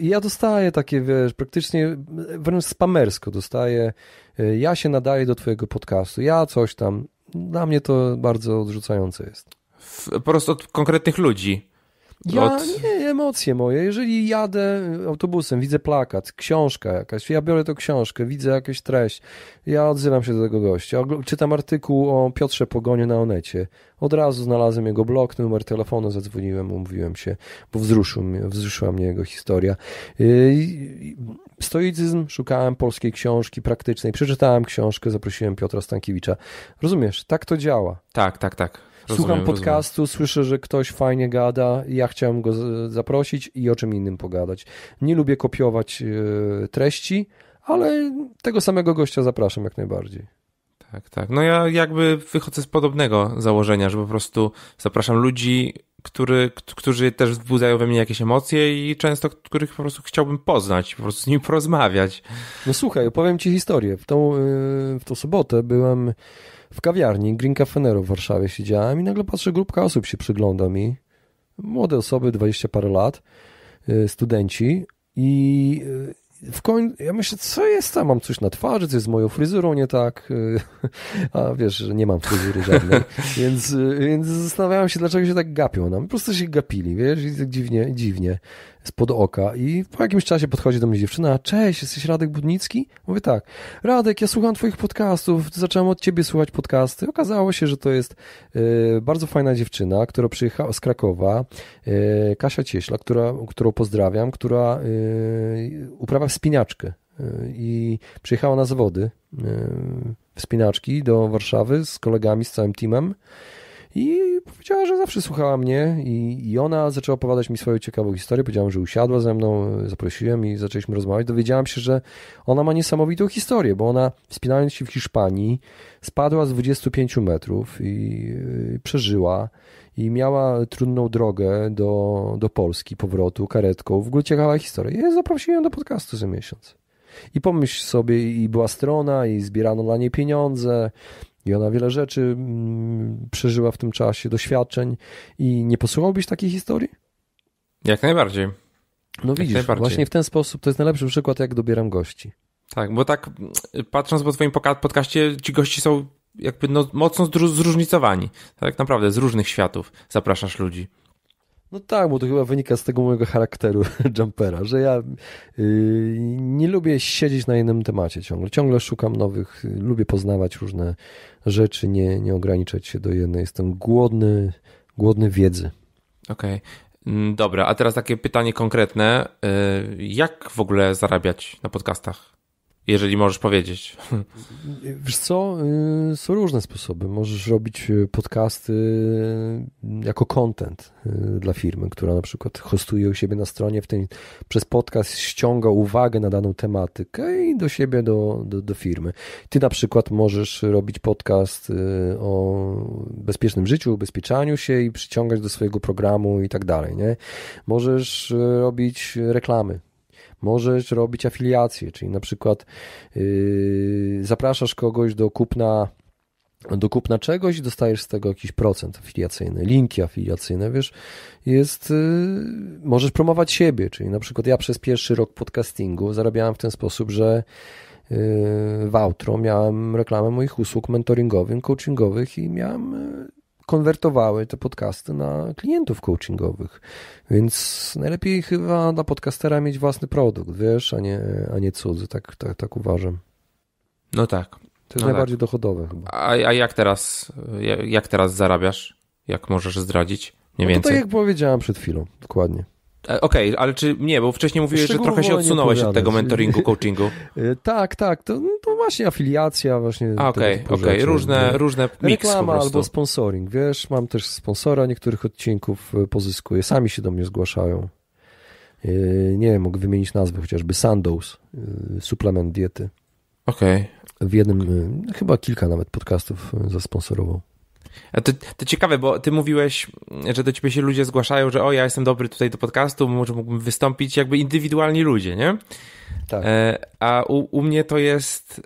ja dostaję takie, wiesz, praktycznie wręcz spamersko dostaję, e, ja się nadaję do twojego podcastu, ja coś tam. Dla mnie to bardzo odrzucające jest. po prostu od konkretnych ludzi. Ja od... nie, emocje moje. Jeżeli jadę autobusem, widzę plakat, książka jakaś, ja biorę tą książkę, widzę jakąś treść, ja odzywam się do tego gościa. Czytam artykuł o Piotrze Pogoniu na Onecie. Od razu znalazłem jego blog, numer telefonu, zadzwoniłem, umówiłem się, bo wzruszył mnie, wzruszyła mnie jego historia. Y, stoicyzm, szukałem polskiej książki praktycznej, przeczytałem książkę, zaprosiłem Piotra Stankiewicza. Rozumiesz, tak to działa. Tak, tak, tak. Rozumiem, Słucham podcastu, rozumiem. słyszę, że ktoś fajnie gada, ja chciałem go zaprosić i o czym innym pogadać. Nie lubię kopiować e, treści, ale tego samego gościa zapraszam jak najbardziej. Tak, tak. No ja jakby wychodzę z podobnego założenia, że po prostu zapraszam ludzi, który, którzy też wzbudzają we mnie jakieś emocje i często których po prostu chciałbym poznać, po prostu z nimi porozmawiać. No słuchaj, opowiem ci historię. W tą, e, w tą sobotę byłem w kawiarni Green Nero w Warszawie siedziałem i nagle patrzę, grupka osób się przygląda mi. Młode osoby, 20 parę lat, y, studenci i y, w końcu, ja myślę, co jest tam, mam coś na twarzy, co jest z moją fryzurą nie tak, y, a wiesz, że nie mam fryzury żadnej, więc, więc zastanawiałem się, dlaczego się tak gapią nam, no, po prostu się gapili, wiesz, i tak dziwnie, dziwnie spod oka i po jakimś czasie podchodzi do mnie dziewczyna, cześć, jesteś Radek Budnicki? Mówię tak, Radek, ja słucham twoich podcastów, zacząłem od ciebie słuchać podcasty. Okazało się, że to jest y, bardzo fajna dziewczyna, która przyjechała z Krakowa, y, Kasia Cieśla, która, którą pozdrawiam, która y, uprawia wspinaczkę i przyjechała na zawody wspinaczki do Warszawy z kolegami, z całym teamem i powiedziała, że zawsze słuchała mnie i, i ona zaczęła opowiadać mi swoją ciekawą historię. Powiedziałam, że usiadła ze mną, zaprosiłem i zaczęliśmy rozmawiać. Dowiedziałam się, że ona ma niesamowitą historię, bo ona wspinając się w Hiszpanii spadła z 25 metrów i y, przeżyła i miała trudną drogę do, do Polski, powrotu karetką. W ogóle ciekawa historia. Ja zaprosiłem ją do podcastu za miesiąc. I pomyśl sobie, i była strona, i zbierano dla niej pieniądze, i ona wiele rzeczy mm, przeżyła w tym czasie, doświadczeń. I nie posłuchałbyś takiej historii? Jak najbardziej. No widzisz, właśnie w ten sposób to jest najlepszy przykład, jak dobieram gości. Tak, bo tak mm, patrząc po twoim podcaście, ci gości są jakby no, mocno zróżnicowani. Tak naprawdę z różnych światów zapraszasz ludzi. No tak, bo to chyba wynika z tego mojego charakteru jumpera, że ja yy, nie lubię siedzieć na jednym temacie ciągle. Ciągle szukam nowych, y, lubię poznawać różne rzeczy, nie, nie ograniczać się do jednej. Jestem głodny, głodny wiedzy. Okej. Okay. Mm, dobra, a teraz takie pytanie konkretne. Y, jak w ogóle zarabiać na podcastach? jeżeli możesz powiedzieć. Wiesz co, y, są różne sposoby. Możesz robić y, podcasty y, jako content dla firmy, która na przykład hostuje u siebie na stronie, w ten, przez podcast ściąga uwagę na daną tematykę i do siebie, do, do, do firmy. Ty na przykład możesz robić podcast o bezpiecznym życiu, ubezpieczaniu się i przyciągać do swojego programu i tak dalej, nie? Możesz robić reklamy Możesz robić afiliację, czyli na przykład yy, zapraszasz kogoś do kupna do kupna czegoś i dostajesz z tego jakiś procent afiliacyjny, linki afiliacyjne, wiesz, jest, yy, możesz promować siebie, czyli na przykład ja przez pierwszy rok podcastingu zarabiałem w ten sposób, że yy, w outro miałem reklamę moich usług mentoringowych, coachingowych i miałem yy, konwertowały te podcasty na klientów coachingowych. Więc najlepiej chyba dla podcastera mieć własny produkt, wiesz, a nie, a nie cudzy, tak, tak, tak uważam. No tak. To jest no tak. najbardziej tak. dochodowe chyba. A, a jak teraz jak teraz zarabiasz? Jak możesz zdradzić? Nie no więcej. To tak jak powiedziałem przed chwilą, dokładnie. E, okej, okay, ale czy nie, bo wcześniej mówiłeś, że trochę się odsunąłeś od tego mentoringu, coachingu. E, tak, tak, to, no, to właśnie afiliacja, właśnie. Okej, okej, okay, różne, różne miks Reklama albo sponsoring, wiesz, mam też sponsora niektórych odcinków, e, pozyskuję, sami się do mnie zgłaszają. Nie mogę wymienić nazwy, chociażby Sandows, suplement diety. Okej. W jednym, chyba kilka nawet podcastów zasponsorował. To, to ciekawe, bo ty mówiłeś, że do ciebie się ludzie zgłaszają, że o, ja jestem dobry tutaj do podcastu, może mógłbym wystąpić, jakby indywidualni ludzie, nie? Tak. E, a u, u, mnie to jest,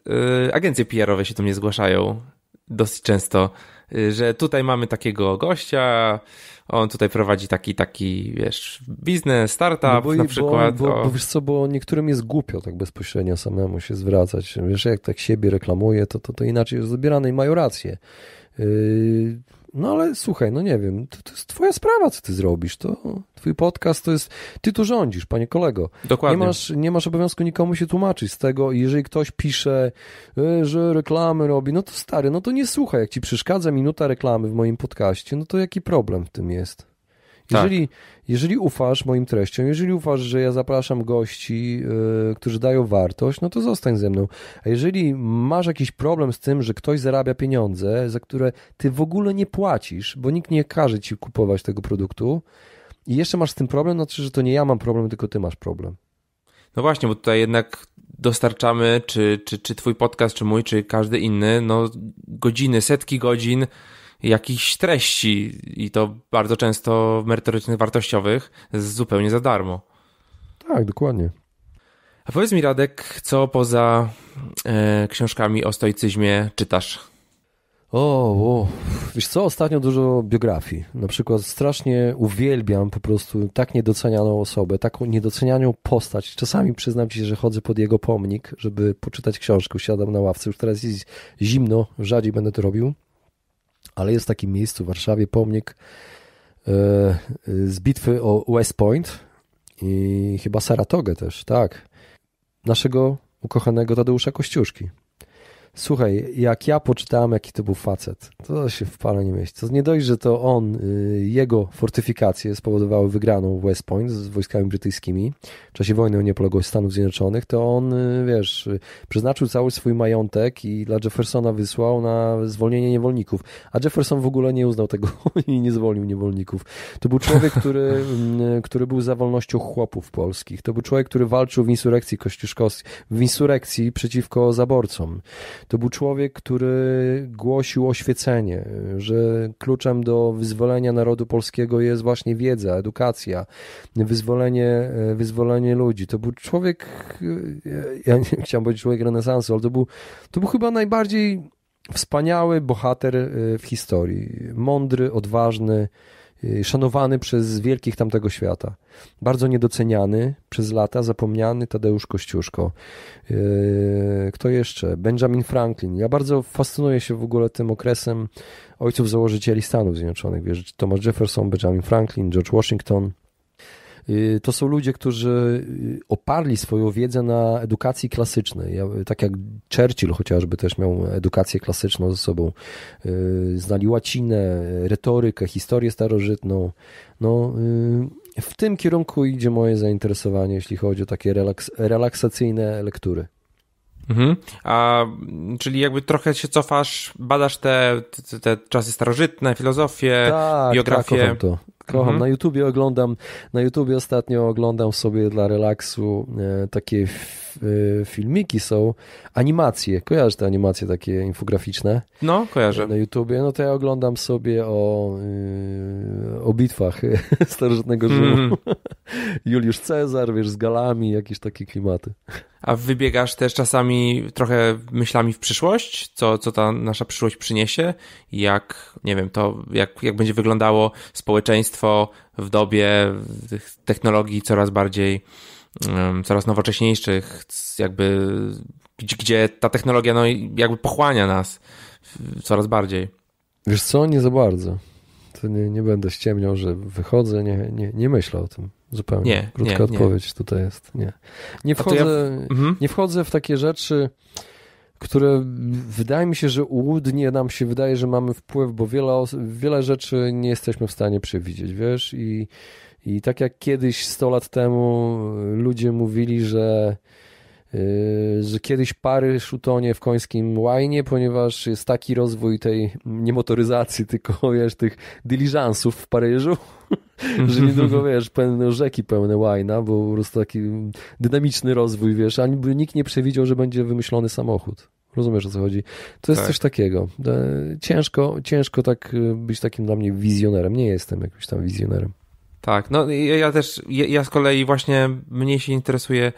e, agencje PR-owe się do mnie zgłaszają dosyć często, e, że tutaj mamy takiego gościa, on tutaj prowadzi taki, taki, wiesz, biznes, startup no bo, na przykład. Bo, bo, bo, wiesz co, bo niektórym jest głupio tak bezpośrednio samemu się zwracać. Wiesz, jak tak siebie reklamuje, to, to, to inaczej jest zabierane i mają rację. Yy, no ale słuchaj, no nie wiem, to, to, jest twoja sprawa, co ty zrobisz. To twój podcast to jest. Ty tu rządzisz, panie kolego. Dokładnie. Nie masz, nie masz obowiązku nikomu się tłumaczyć z tego. I jeżeli ktoś pisze, y, że reklamy robi, no to stary, no to nie słuchaj. Jak ci przeszkadza minuta reklamy w moim podcaście, no to jaki problem w tym jest? Tak. Jeżeli, tak. jeżeli ufasz moim treściom, jeżeli ufasz, że ja zapraszam gości, yy, którzy dają wartość, no to zostań ze mną. A jeżeli masz jakiś problem z tym, że ktoś zarabia pieniądze, za które ty w ogóle nie płacisz, bo nikt nie każe ci kupować tego produktu i jeszcze masz z tym problem, no to znaczy, że to nie ja mam problem, tylko ty masz problem. No właśnie, bo tutaj jednak dostarczamy, czy, czy, czy twój podcast, czy mój, czy każdy inny, no godziny, setki godzin jakichś treści i to bardzo często merytorycznych, wartościowych, zupełnie za darmo. Tak, dokładnie. A powiedz mi, Radek, co poza e, książkami o stoicyzmie czytasz? O, o, wiesz co, ostatnio dużo biografii. Na przykład strasznie uwielbiam po prostu tak niedocenianą osobę, taką niedocenianą postać. Czasami przyznam ci, że chodzę pod jego pomnik, żeby poczytać książkę. Siadam na ławce, już teraz jest zimno, rzadziej będę to robił ale jest w takim miejscu w Warszawie pomnik e, z bitwy o West Point i chyba Saratogę też, tak. Naszego ukochanego Tadeusza Kościuszki słuchaj, jak ja poczytałem, jaki to był facet, to się w pale nie mieści. To nie dość, że to on, y, jego fortyfikacje spowodowały wygraną West Point z wojskami brytyjskimi w czasie wojny o niepodległość Stanów Zjednoczonych, to on, y, wiesz, y, przeznaczył cały swój majątek i dla Jeffersona wysłał na zwolnienie niewolników. A Jefferson w ogóle nie uznał tego i nie zwolnił niewolników. To był człowiek, który, mm, który był za wolnością chłopów polskich. To był człowiek, który walczył w insurekcji kościuszkowskiej, w insurekcji przeciwko zaborcom. To był człowiek, który głosił oświecenie, że kluczem do wyzwolenia narodu polskiego jest właśnie wiedza, edukacja, wyzwolenie, e, wyzwolenie ludzi. To był człowiek, e, ja nie chciałem powiedzieć człowiek renesansu, ale to był, to był chyba najbardziej wspaniały bohater e, w historii. Mądry, odważny, Y, szanowany przez wielkich tamtego świata. Bardzo niedoceniany przez lata, zapomniany Tadeusz Kościuszko. Y, kto jeszcze? Benjamin Franklin. Ja bardzo fascynuję się w ogóle tym okresem ojców założycieli Stanów Zjednoczonych. Wiesz, Thomas Jefferson, Benjamin Franklin, George Washington. Y, to są ludzie, którzy y, oparli swoją wiedzę na edukacji klasycznej. Ja, tak jak Churchill chociażby też miał edukację klasyczną ze sobą. Y, Znali łacinę, retorykę, historię starożytną. No, w tym kierunku idzie moje zainteresowanie, jeśli chodzi o takie relaks relaksacyjne lektury. Mhm. A, czyli jakby trochę się cofasz, badasz te, te, te czasy starożytne, filozofię, tak, tak, biografię. Tak, kocham to. Kocham. Mhm. Na YouTubie oglądam, na YouTubie ostatnio oglądam sobie dla relaksu e, takie e, filmiki są, animacje. Kojarzę te animacje takie infograficzne? No, kojarzę. Na YouTubie, no to ja oglądam sobie o, e, o bitwach starożytnego Rzymu. Mhm. Juliusz Cezar, wiesz, z galami, jakieś takie klimaty. A wybiegasz też czasami trochę myślami w przyszłość, co, co ta nasza przyszłość przyniesie, jak, nie wiem, to jak, jak będzie wyglądało społeczeństwo w dobie tych technologii coraz bardziej, um, coraz nowocześniejszych, jakby, gdzie ta technologia, no, jakby pochłania nas coraz bardziej. Wiesz co, nie za bardzo. To nie, nie będę ściemniał, że wychodzę, nie, nie, nie myślę o tym. Zupełnie. Nie, Krótka nie, odpowiedź tutaj jest. Nie. Nie wchodzę, ja w... Mhm. nie wchodzę w takie rzeczy, które wydaje mi się, że ułudnie nam się wydaje, że mamy wpływ, bo wiele, wiele rzeczy nie jesteśmy w stanie przewidzieć, wiesz? I, I tak jak kiedyś 100 lat temu ludzie mówili, że y, że kiedyś Paryż utonie w końskim łajnie, ponieważ jest taki rozwój tej nie motoryzacji, tylko wiesz, tych dyliżansów w Paryżu, że niedługo, wiesz, pełne rzeki pełne łajna, bo po prostu taki dynamiczny rozwój, wiesz, ani nikt nie przewidział, że będzie wymyślony samochód. Rozumiesz o co chodzi? To jest tak. coś takiego. E, ciężko, ciężko tak e, być takim dla mnie wizjonerem. Nie jestem jakimś tam wizjonerem. Tak, no ja też, ja z kolei właśnie mniej się interesuję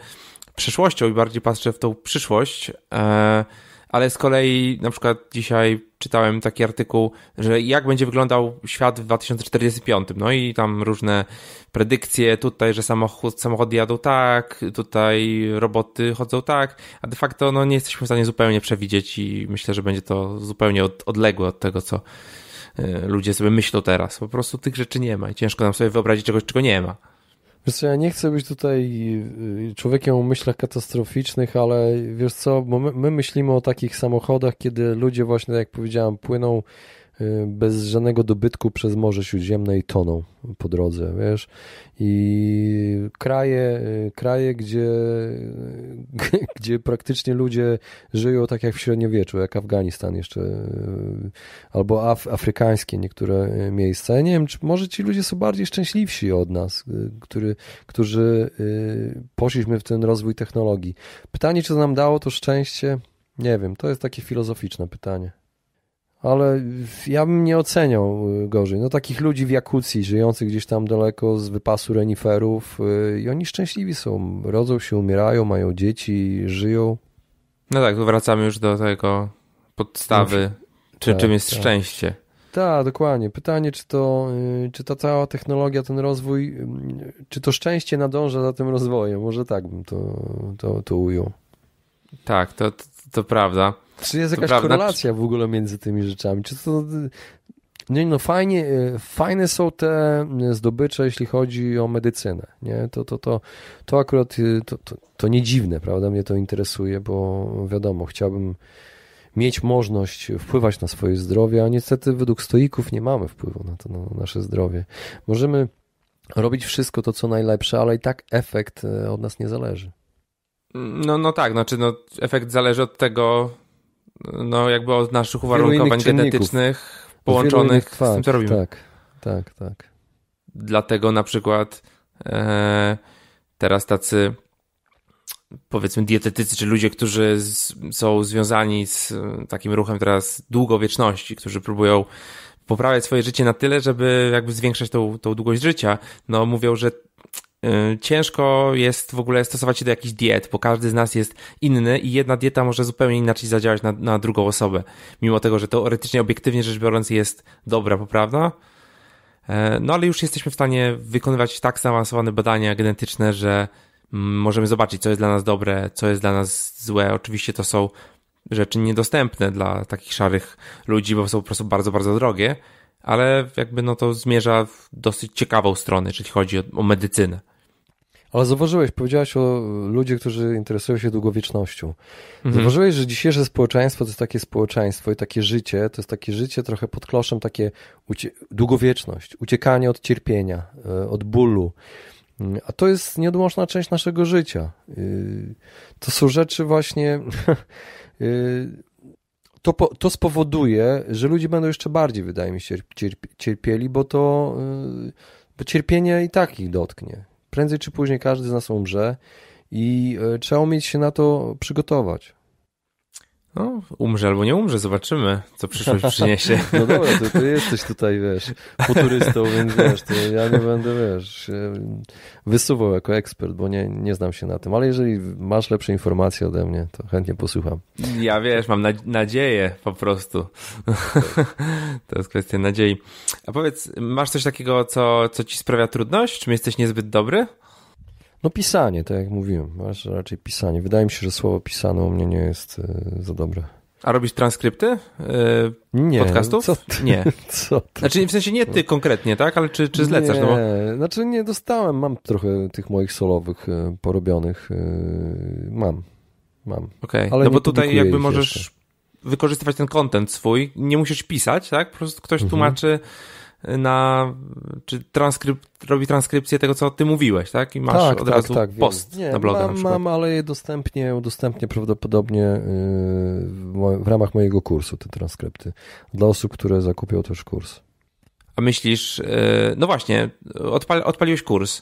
przyszłością i bardziej patrzę w tą przyszłość. E ale z kolei na przykład dzisiaj czytałem taki artykuł, że jak będzie wyglądał świat w 2045. No i tam różne predykcje tutaj, że samochód, samochody jadą tak, tutaj roboty chodzą tak, a de facto no, nie jesteśmy w stanie zupełnie przewidzieć i myślę, że będzie to zupełnie od, odległe od tego, co y, ludzie sobie myślą teraz. Po prostu tych rzeczy nie ma i ciężko nam sobie wyobrazić czegoś, czego nie ma. Wiesz co, ja nie chcę być tutaj y, człowiekiem o myślach katastroficznych, ale wiesz co, my, my myślimy o takich samochodach, kiedy ludzie właśnie, tak jak powiedziałem, płyną Y, bez żadnego dobytku przez Morze Śródziemne i toną po drodze, wiesz. I kraje, y, kraje gdzie, gdzie praktycznie ludzie żyją tak jak w średniowieczu, jak Afganistan jeszcze, y, albo Af afrykańskie niektóre miejsca. Ja nie wiem, czy może ci ludzie są bardziej szczęśliwsi od nas, który, którzy poszliśmy w ten rozwój technologii. Pytanie, czy to nam dało to szczęście? Nie wiem, to jest takie filozoficzne pytanie ale ja bym nie oceniał y, gorzej. No takich ludzi w Jakucji, żyjących gdzieś tam daleko z wypasu reniferów y, i oni szczęśliwi są. Rodzą się, umierają, mają dzieci, żyją. No tak, to wracamy już do tego podstawy, no, czy, tak, czym jest tak. szczęście. Tak, dokładnie. Pytanie, czy, to, y, czy ta cała technologia, ten rozwój, czy to szczęście nadąża za tym rozwojem? Może tak bym to, to, to ujął. Tak, to, to, to prawda. Czy jest jakaś prawda? korelacja w ogóle między tymi rzeczami? Czy to... No, no nie, no fajnie, e, fajne są te e, zdobycze, jeśli chodzi o medycynę. Nie? To, to, to, to akurat e, to, to, to nie dziwne, prawda? Mnie to interesuje, bo wiadomo, chciałbym mieć możliwość wpływać na swoje zdrowie, a niestety według stoików nie mamy wpływu na to na nasze zdrowie. Możemy robić wszystko to, co najlepsze, ale i tak efekt od nas nie zależy. No, no tak, znaczy no, efekt zależy od tego, no jakby od naszych uwarunkowań genetycznych połączonych fakt, z tym, co robimy. Tak, tak, tak. Dlatego na przykład e, teraz tacy powiedzmy dietetycy, czy ludzie, którzy z, są związani z e, takim ruchem teraz długowieczności, którzy próbują poprawiać swoje życie na tyle, żeby jakby zwiększać tą, tą długość życia, no mówią, że Y, ciężko jest w ogóle stosować się do jakichś diet, bo każdy z nas jest inny i jedna dieta może zupełnie inaczej zadziałać na, na drugą osobę, mimo tego, że teoretycznie, obiektywnie rzecz biorąc jest dobra, poprawna. Y, no ale już jesteśmy w stanie wykonywać tak zaawansowane badania genetyczne, że mm, możemy zobaczyć, co jest dla nas dobre, co jest dla nas złe. Oczywiście to są rzeczy niedostępne dla takich szarych ludzi, bo są po prostu bardzo, bardzo drogie, ale jakby no to zmierza w dosyć ciekawą stronę, jeśli chodzi o, o medycynę. Ale zauważyłeś, powiedziałaś o ludziach, którzy interesują się długowiecznością. Mhm. Zauważyłeś, że dzisiejsze społeczeństwo to jest takie społeczeństwo i takie życie, to jest takie życie trochę pod kloszem, takie ucie długowieczność, uciekanie od cierpienia, e, od bólu. Mm, a to jest nieodłączna część naszego życia. Y, to są rzeczy właśnie. Y, to, to spowoduje, że ludzie będą jeszcze bardziej, wydaje mi się, cierpieli, bo to y, bo cierpienie i tak ich dotknie prędzej czy później każdy z nas umrze i e, trzeba umieć się na to przygotować. No, umrze albo nie umrze, zobaczymy, co przyszłość przyniesie. No dobra, ty, ty jesteś tutaj, wiesz, futurystą, więc wiesz, to ja nie będę, wiesz, wysuwał jako ekspert, bo nie, nie znam się na tym, ale jeżeli masz lepsze informacje ode mnie, to chętnie posłucham. Ja, wiesz, mam na nadzieję po prostu. to jest kwestia nadziei. A powiedz, masz coś takiego, co, co ci sprawia trudność? Czym jesteś niezbyt dobry? No pisanie, tak jak mówiłem, raczej pisanie. Wydaje mi się, że słowo pisane u mnie nie jest e, za dobre. A robisz transkrypty e, nie, podcastów? Co ty? Nie. Co ty? Znaczy w sensie nie ty konkretnie, tak? Ale czy, czy zlecasz? Nie, no bo... znaczy nie dostałem, mam trochę tych moich solowych e, porobionych, mam, mam. Okej, okay. no bo tutaj jakby możesz jeszcze. wykorzystywać ten kontent swój, nie musisz pisać, tak? Po prostu ktoś mhm. tłumaczy na, czy transkrypt, robi transkrypcję tego, co ty mówiłeś, tak? I masz tak, od tak, razu tak, post nie, na blogu mam, Mam, ale je dostępnie, udostępnię prawdopodobnie y, w ramach mojego kursu te transkrypty dla osób, które zakupią też kurs. A myślisz, y, no właśnie, odpal, odpaliłeś kurs.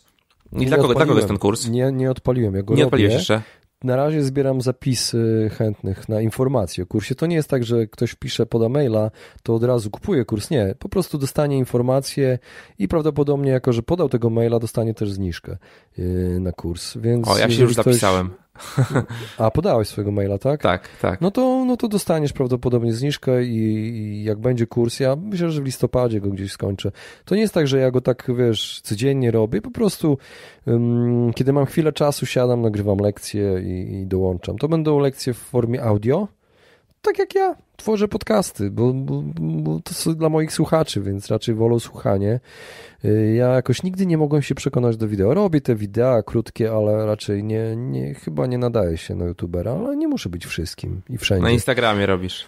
I nie dla kogo, dla kogo jest ten kurs? Nie, nie odpaliłem. Ja go nie robię, odpaliłeś jeszcze na razie zbieram zapisy chętnych na informacje o kursie. To nie jest tak, że ktoś pisze, poda maila, to od razu kupuje kurs. Nie, po prostu dostanie informacje i prawdopodobnie jako, że podał tego maila, dostanie też zniżkę yy, na kurs. Więc o, ja się już ktoś... zapisałem. A podałeś swojego maila, tak? Tak, tak. No to, no to dostaniesz prawdopodobnie zniżkę i, i, jak będzie kurs, ja myślę, że w listopadzie go gdzieś skończę. To nie jest tak, że ja go tak, wiesz, codziennie robię, po prostu um, kiedy mam chwilę czasu, siadam, nagrywam lekcje i, i dołączam. To będą lekcje w formie audio, tak jak ja, tworzę podcasty, bo, bo, bo to są dla moich słuchaczy, więc raczej wolę słuchanie. Y, ja jakoś nigdy nie mogłem się przekonać do wideo. Robię te wideo krótkie, ale raczej nie, nie chyba nie nadaje się na youtubera, ale nie muszę być wszystkim i wszędzie. Na Instagramie robisz.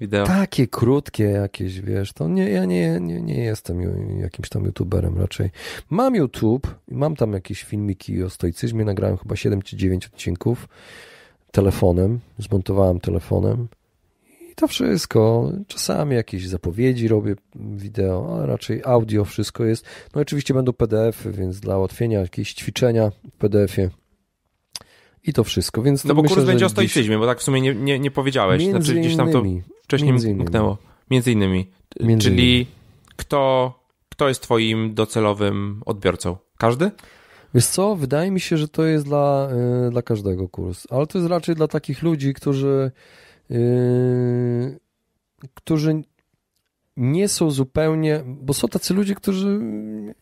Wideo. Takie krótkie jakieś, wiesz, to nie, ja nie, nie, nie jestem jakimś tam youtuberem raczej. Mam YouTube, mam tam jakieś filmiki o stoicyzmie, nagrałem chyba 7 czy 9 odcinków telefonem, zmontowałem telefonem i to wszystko. Czasami jakieś zapowiedzi robię wideo, ale raczej audio wszystko jest. No oczywiście będą PDF-y, więc dla ułatwienia jakieś ćwiczenia w PDF-ie. I to wszystko, więc. No bo myślę, kurs będzie o stoicyzmie, bo tak w sumie nie, nie, nie powiedziałeś. Między znaczy gdzieś tam to wcześniej między innymi. mknęło. Między innymi. Między Czyli innymi. Kto, kto jest twoim docelowym odbiorcą? Każdy? Wiesz co, wydaje mi się, że to jest dla, y, dla każdego kurs, ale to jest raczej dla takich ludzi, którzy, y, którzy nie są zupełnie, bo są tacy ludzie, którzy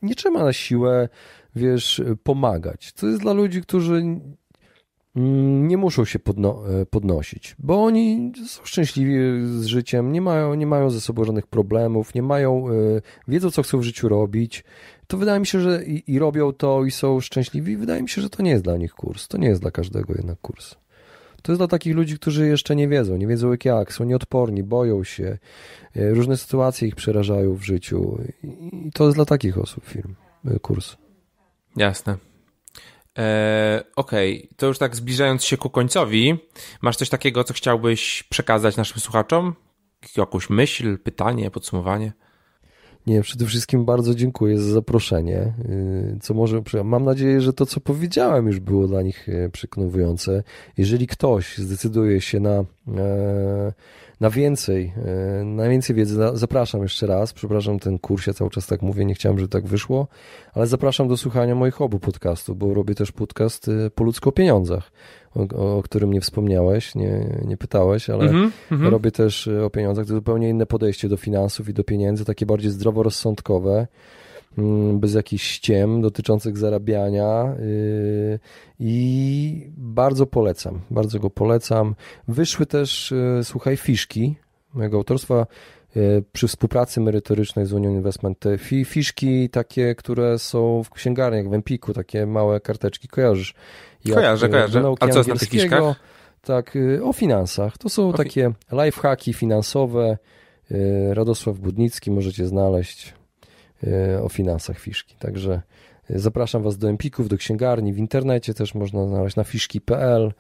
nie trzeba na siłę, wiesz, pomagać. To jest dla ludzi, którzy Mm, nie muszą się podno e, podnosić, bo oni są szczęśliwi e, z życiem, nie mają, nie mają ze sobą żadnych problemów, nie mają, e, wiedzą co chcą w życiu robić. To wydaje mi się, że i, i robią to i są szczęśliwi. Wydaje mi się, że to nie jest dla nich kurs. To nie jest dla każdego jednak kurs. To jest dla takich ludzi, którzy jeszcze nie wiedzą, nie wiedzą jak jak, są nieodporni, boją się, różne sytuacje ich przerażają w życiu. I to jest dla takich osób film, kurs. Jasne. E, okej, okay. to już tak zbliżając się ku końcowi, masz coś takiego, co chciałbyś przekazać naszym słuchaczom? Jakąś myśl, pytanie, podsumowanie? Nie, przede wszystkim bardzo dziękuję za zaproszenie. Y, co może, mam nadzieję, że to, co powiedziałem, już było dla nich y, przekonujące. Jeżeli ktoś zdecyduje się na, e, na więcej, e, na więcej wiedzy, zapraszam jeszcze raz. Przepraszam, ten kurs, ja cały czas tak mówię, nie chciałem, żeby tak wyszło, ale zapraszam do słuchania moich obu podcastów, bo robię też podcast y, po ludzko pieniądzach o, o którym nie wspomniałeś, nie, nie pytałeś, ale mm -hmm. robię też e, o pieniądzach. To zupełnie inne podejście do finansów i do pieniędzy, takie bardziej zdroworozsądkowe mm, bez jakichś ściem dotyczących zarabiania y, i bardzo polecam, bardzo go polecam. Wyszły też, e, słuchaj, fiszki mojego autorstwa, Y, przy współpracy merytorycznej z Unią Investment te fi, fiszki takie, które są w księgarniach, w Empiku, takie małe karteczki, kojarzysz? Jak kojarzę, y, kojarzę. A co jest na tych fiszkach? Tak, y, o finansach. To są takie takie lifehacki finansowe. Radosław Budnicki możecie znaleźć o finansach fiszki. Także zapraszam Was do Empików, do księgarni. W internecie też można znaleźć na fiszki.pl.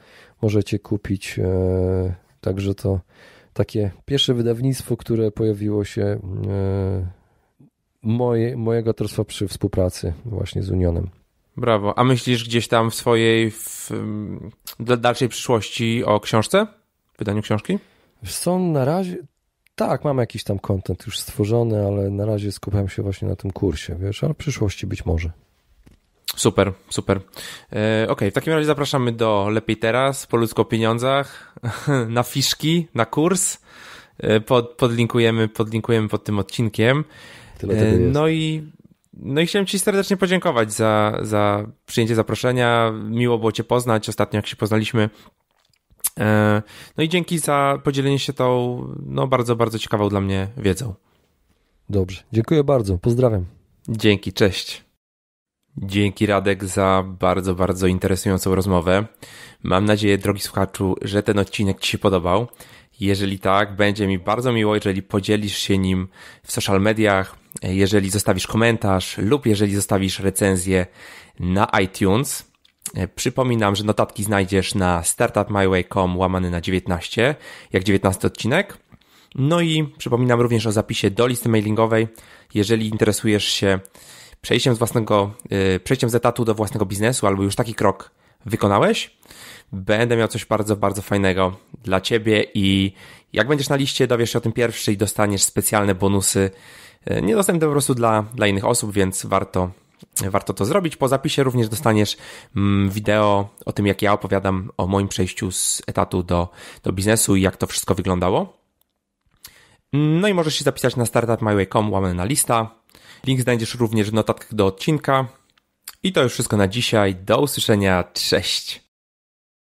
Możecie kupić. Także to takie pierwsze wydawnictwo, które pojawiło się e, moje, mojego autorstwa przy współpracy właśnie z Unionem. Brawo. A myślisz gdzieś tam w swojej w, w dalszej przyszłości o książce? Wydaniu książki? Są na razie. Tak, mam jakiś tam kontent już stworzony, ale na razie skupiam się właśnie na tym kursie, wiesz, ale w przyszłości być może. Super, super. E, ok, w takim razie zapraszamy do Lepiej Teraz, po ludzko pieniądzach, na fiszki, na kurs. E, pod, podlinkujemy, podlinkujemy pod tym odcinkiem. E, no i no i chciałem Ci serdecznie podziękować za, za przyjęcie zaproszenia. Miło było Cię poznać ostatnio, jak się poznaliśmy. E, no i dzięki za podzielenie się tą no, bardzo, bardzo ciekawą dla mnie wiedzą. Dobrze, dziękuję bardzo. Pozdrawiam. Dzięki, cześć. Dzięki Radek za bardzo, bardzo interesującą rozmowę. Mam nadzieję, drogi słuchaczu, że ten odcinek Ci się podobał. Jeżeli tak, będzie mi bardzo miło, jeżeli podzielisz się nim w social mediach, jeżeli zostawisz komentarz lub jeżeli zostawisz recenzję na iTunes. Przypominam, że notatki znajdziesz na startupmyway.com łamany na 19, jak 19 odcinek. No i przypominam również o zapisie do listy mailingowej. Jeżeli interesujesz się przejściem z własnego, y, przejściem z etatu do własnego biznesu, albo już taki krok wykonałeś, będę miał coś bardzo, bardzo fajnego dla Ciebie i jak będziesz na liście, dowiesz się o tym pierwszy i dostaniesz specjalne bonusy y, niedostępne po prostu dla, dla innych osób, więc warto, warto to zrobić. Po zapisie również dostaniesz mm, wideo o tym, jak ja opowiadam o moim przejściu z etatu do, do biznesu i jak to wszystko wyglądało. No i możesz się zapisać na startupmyway.com, łamane na lista. Link znajdziesz również w notatkach do odcinka. I to już wszystko na dzisiaj. Do usłyszenia. Cześć.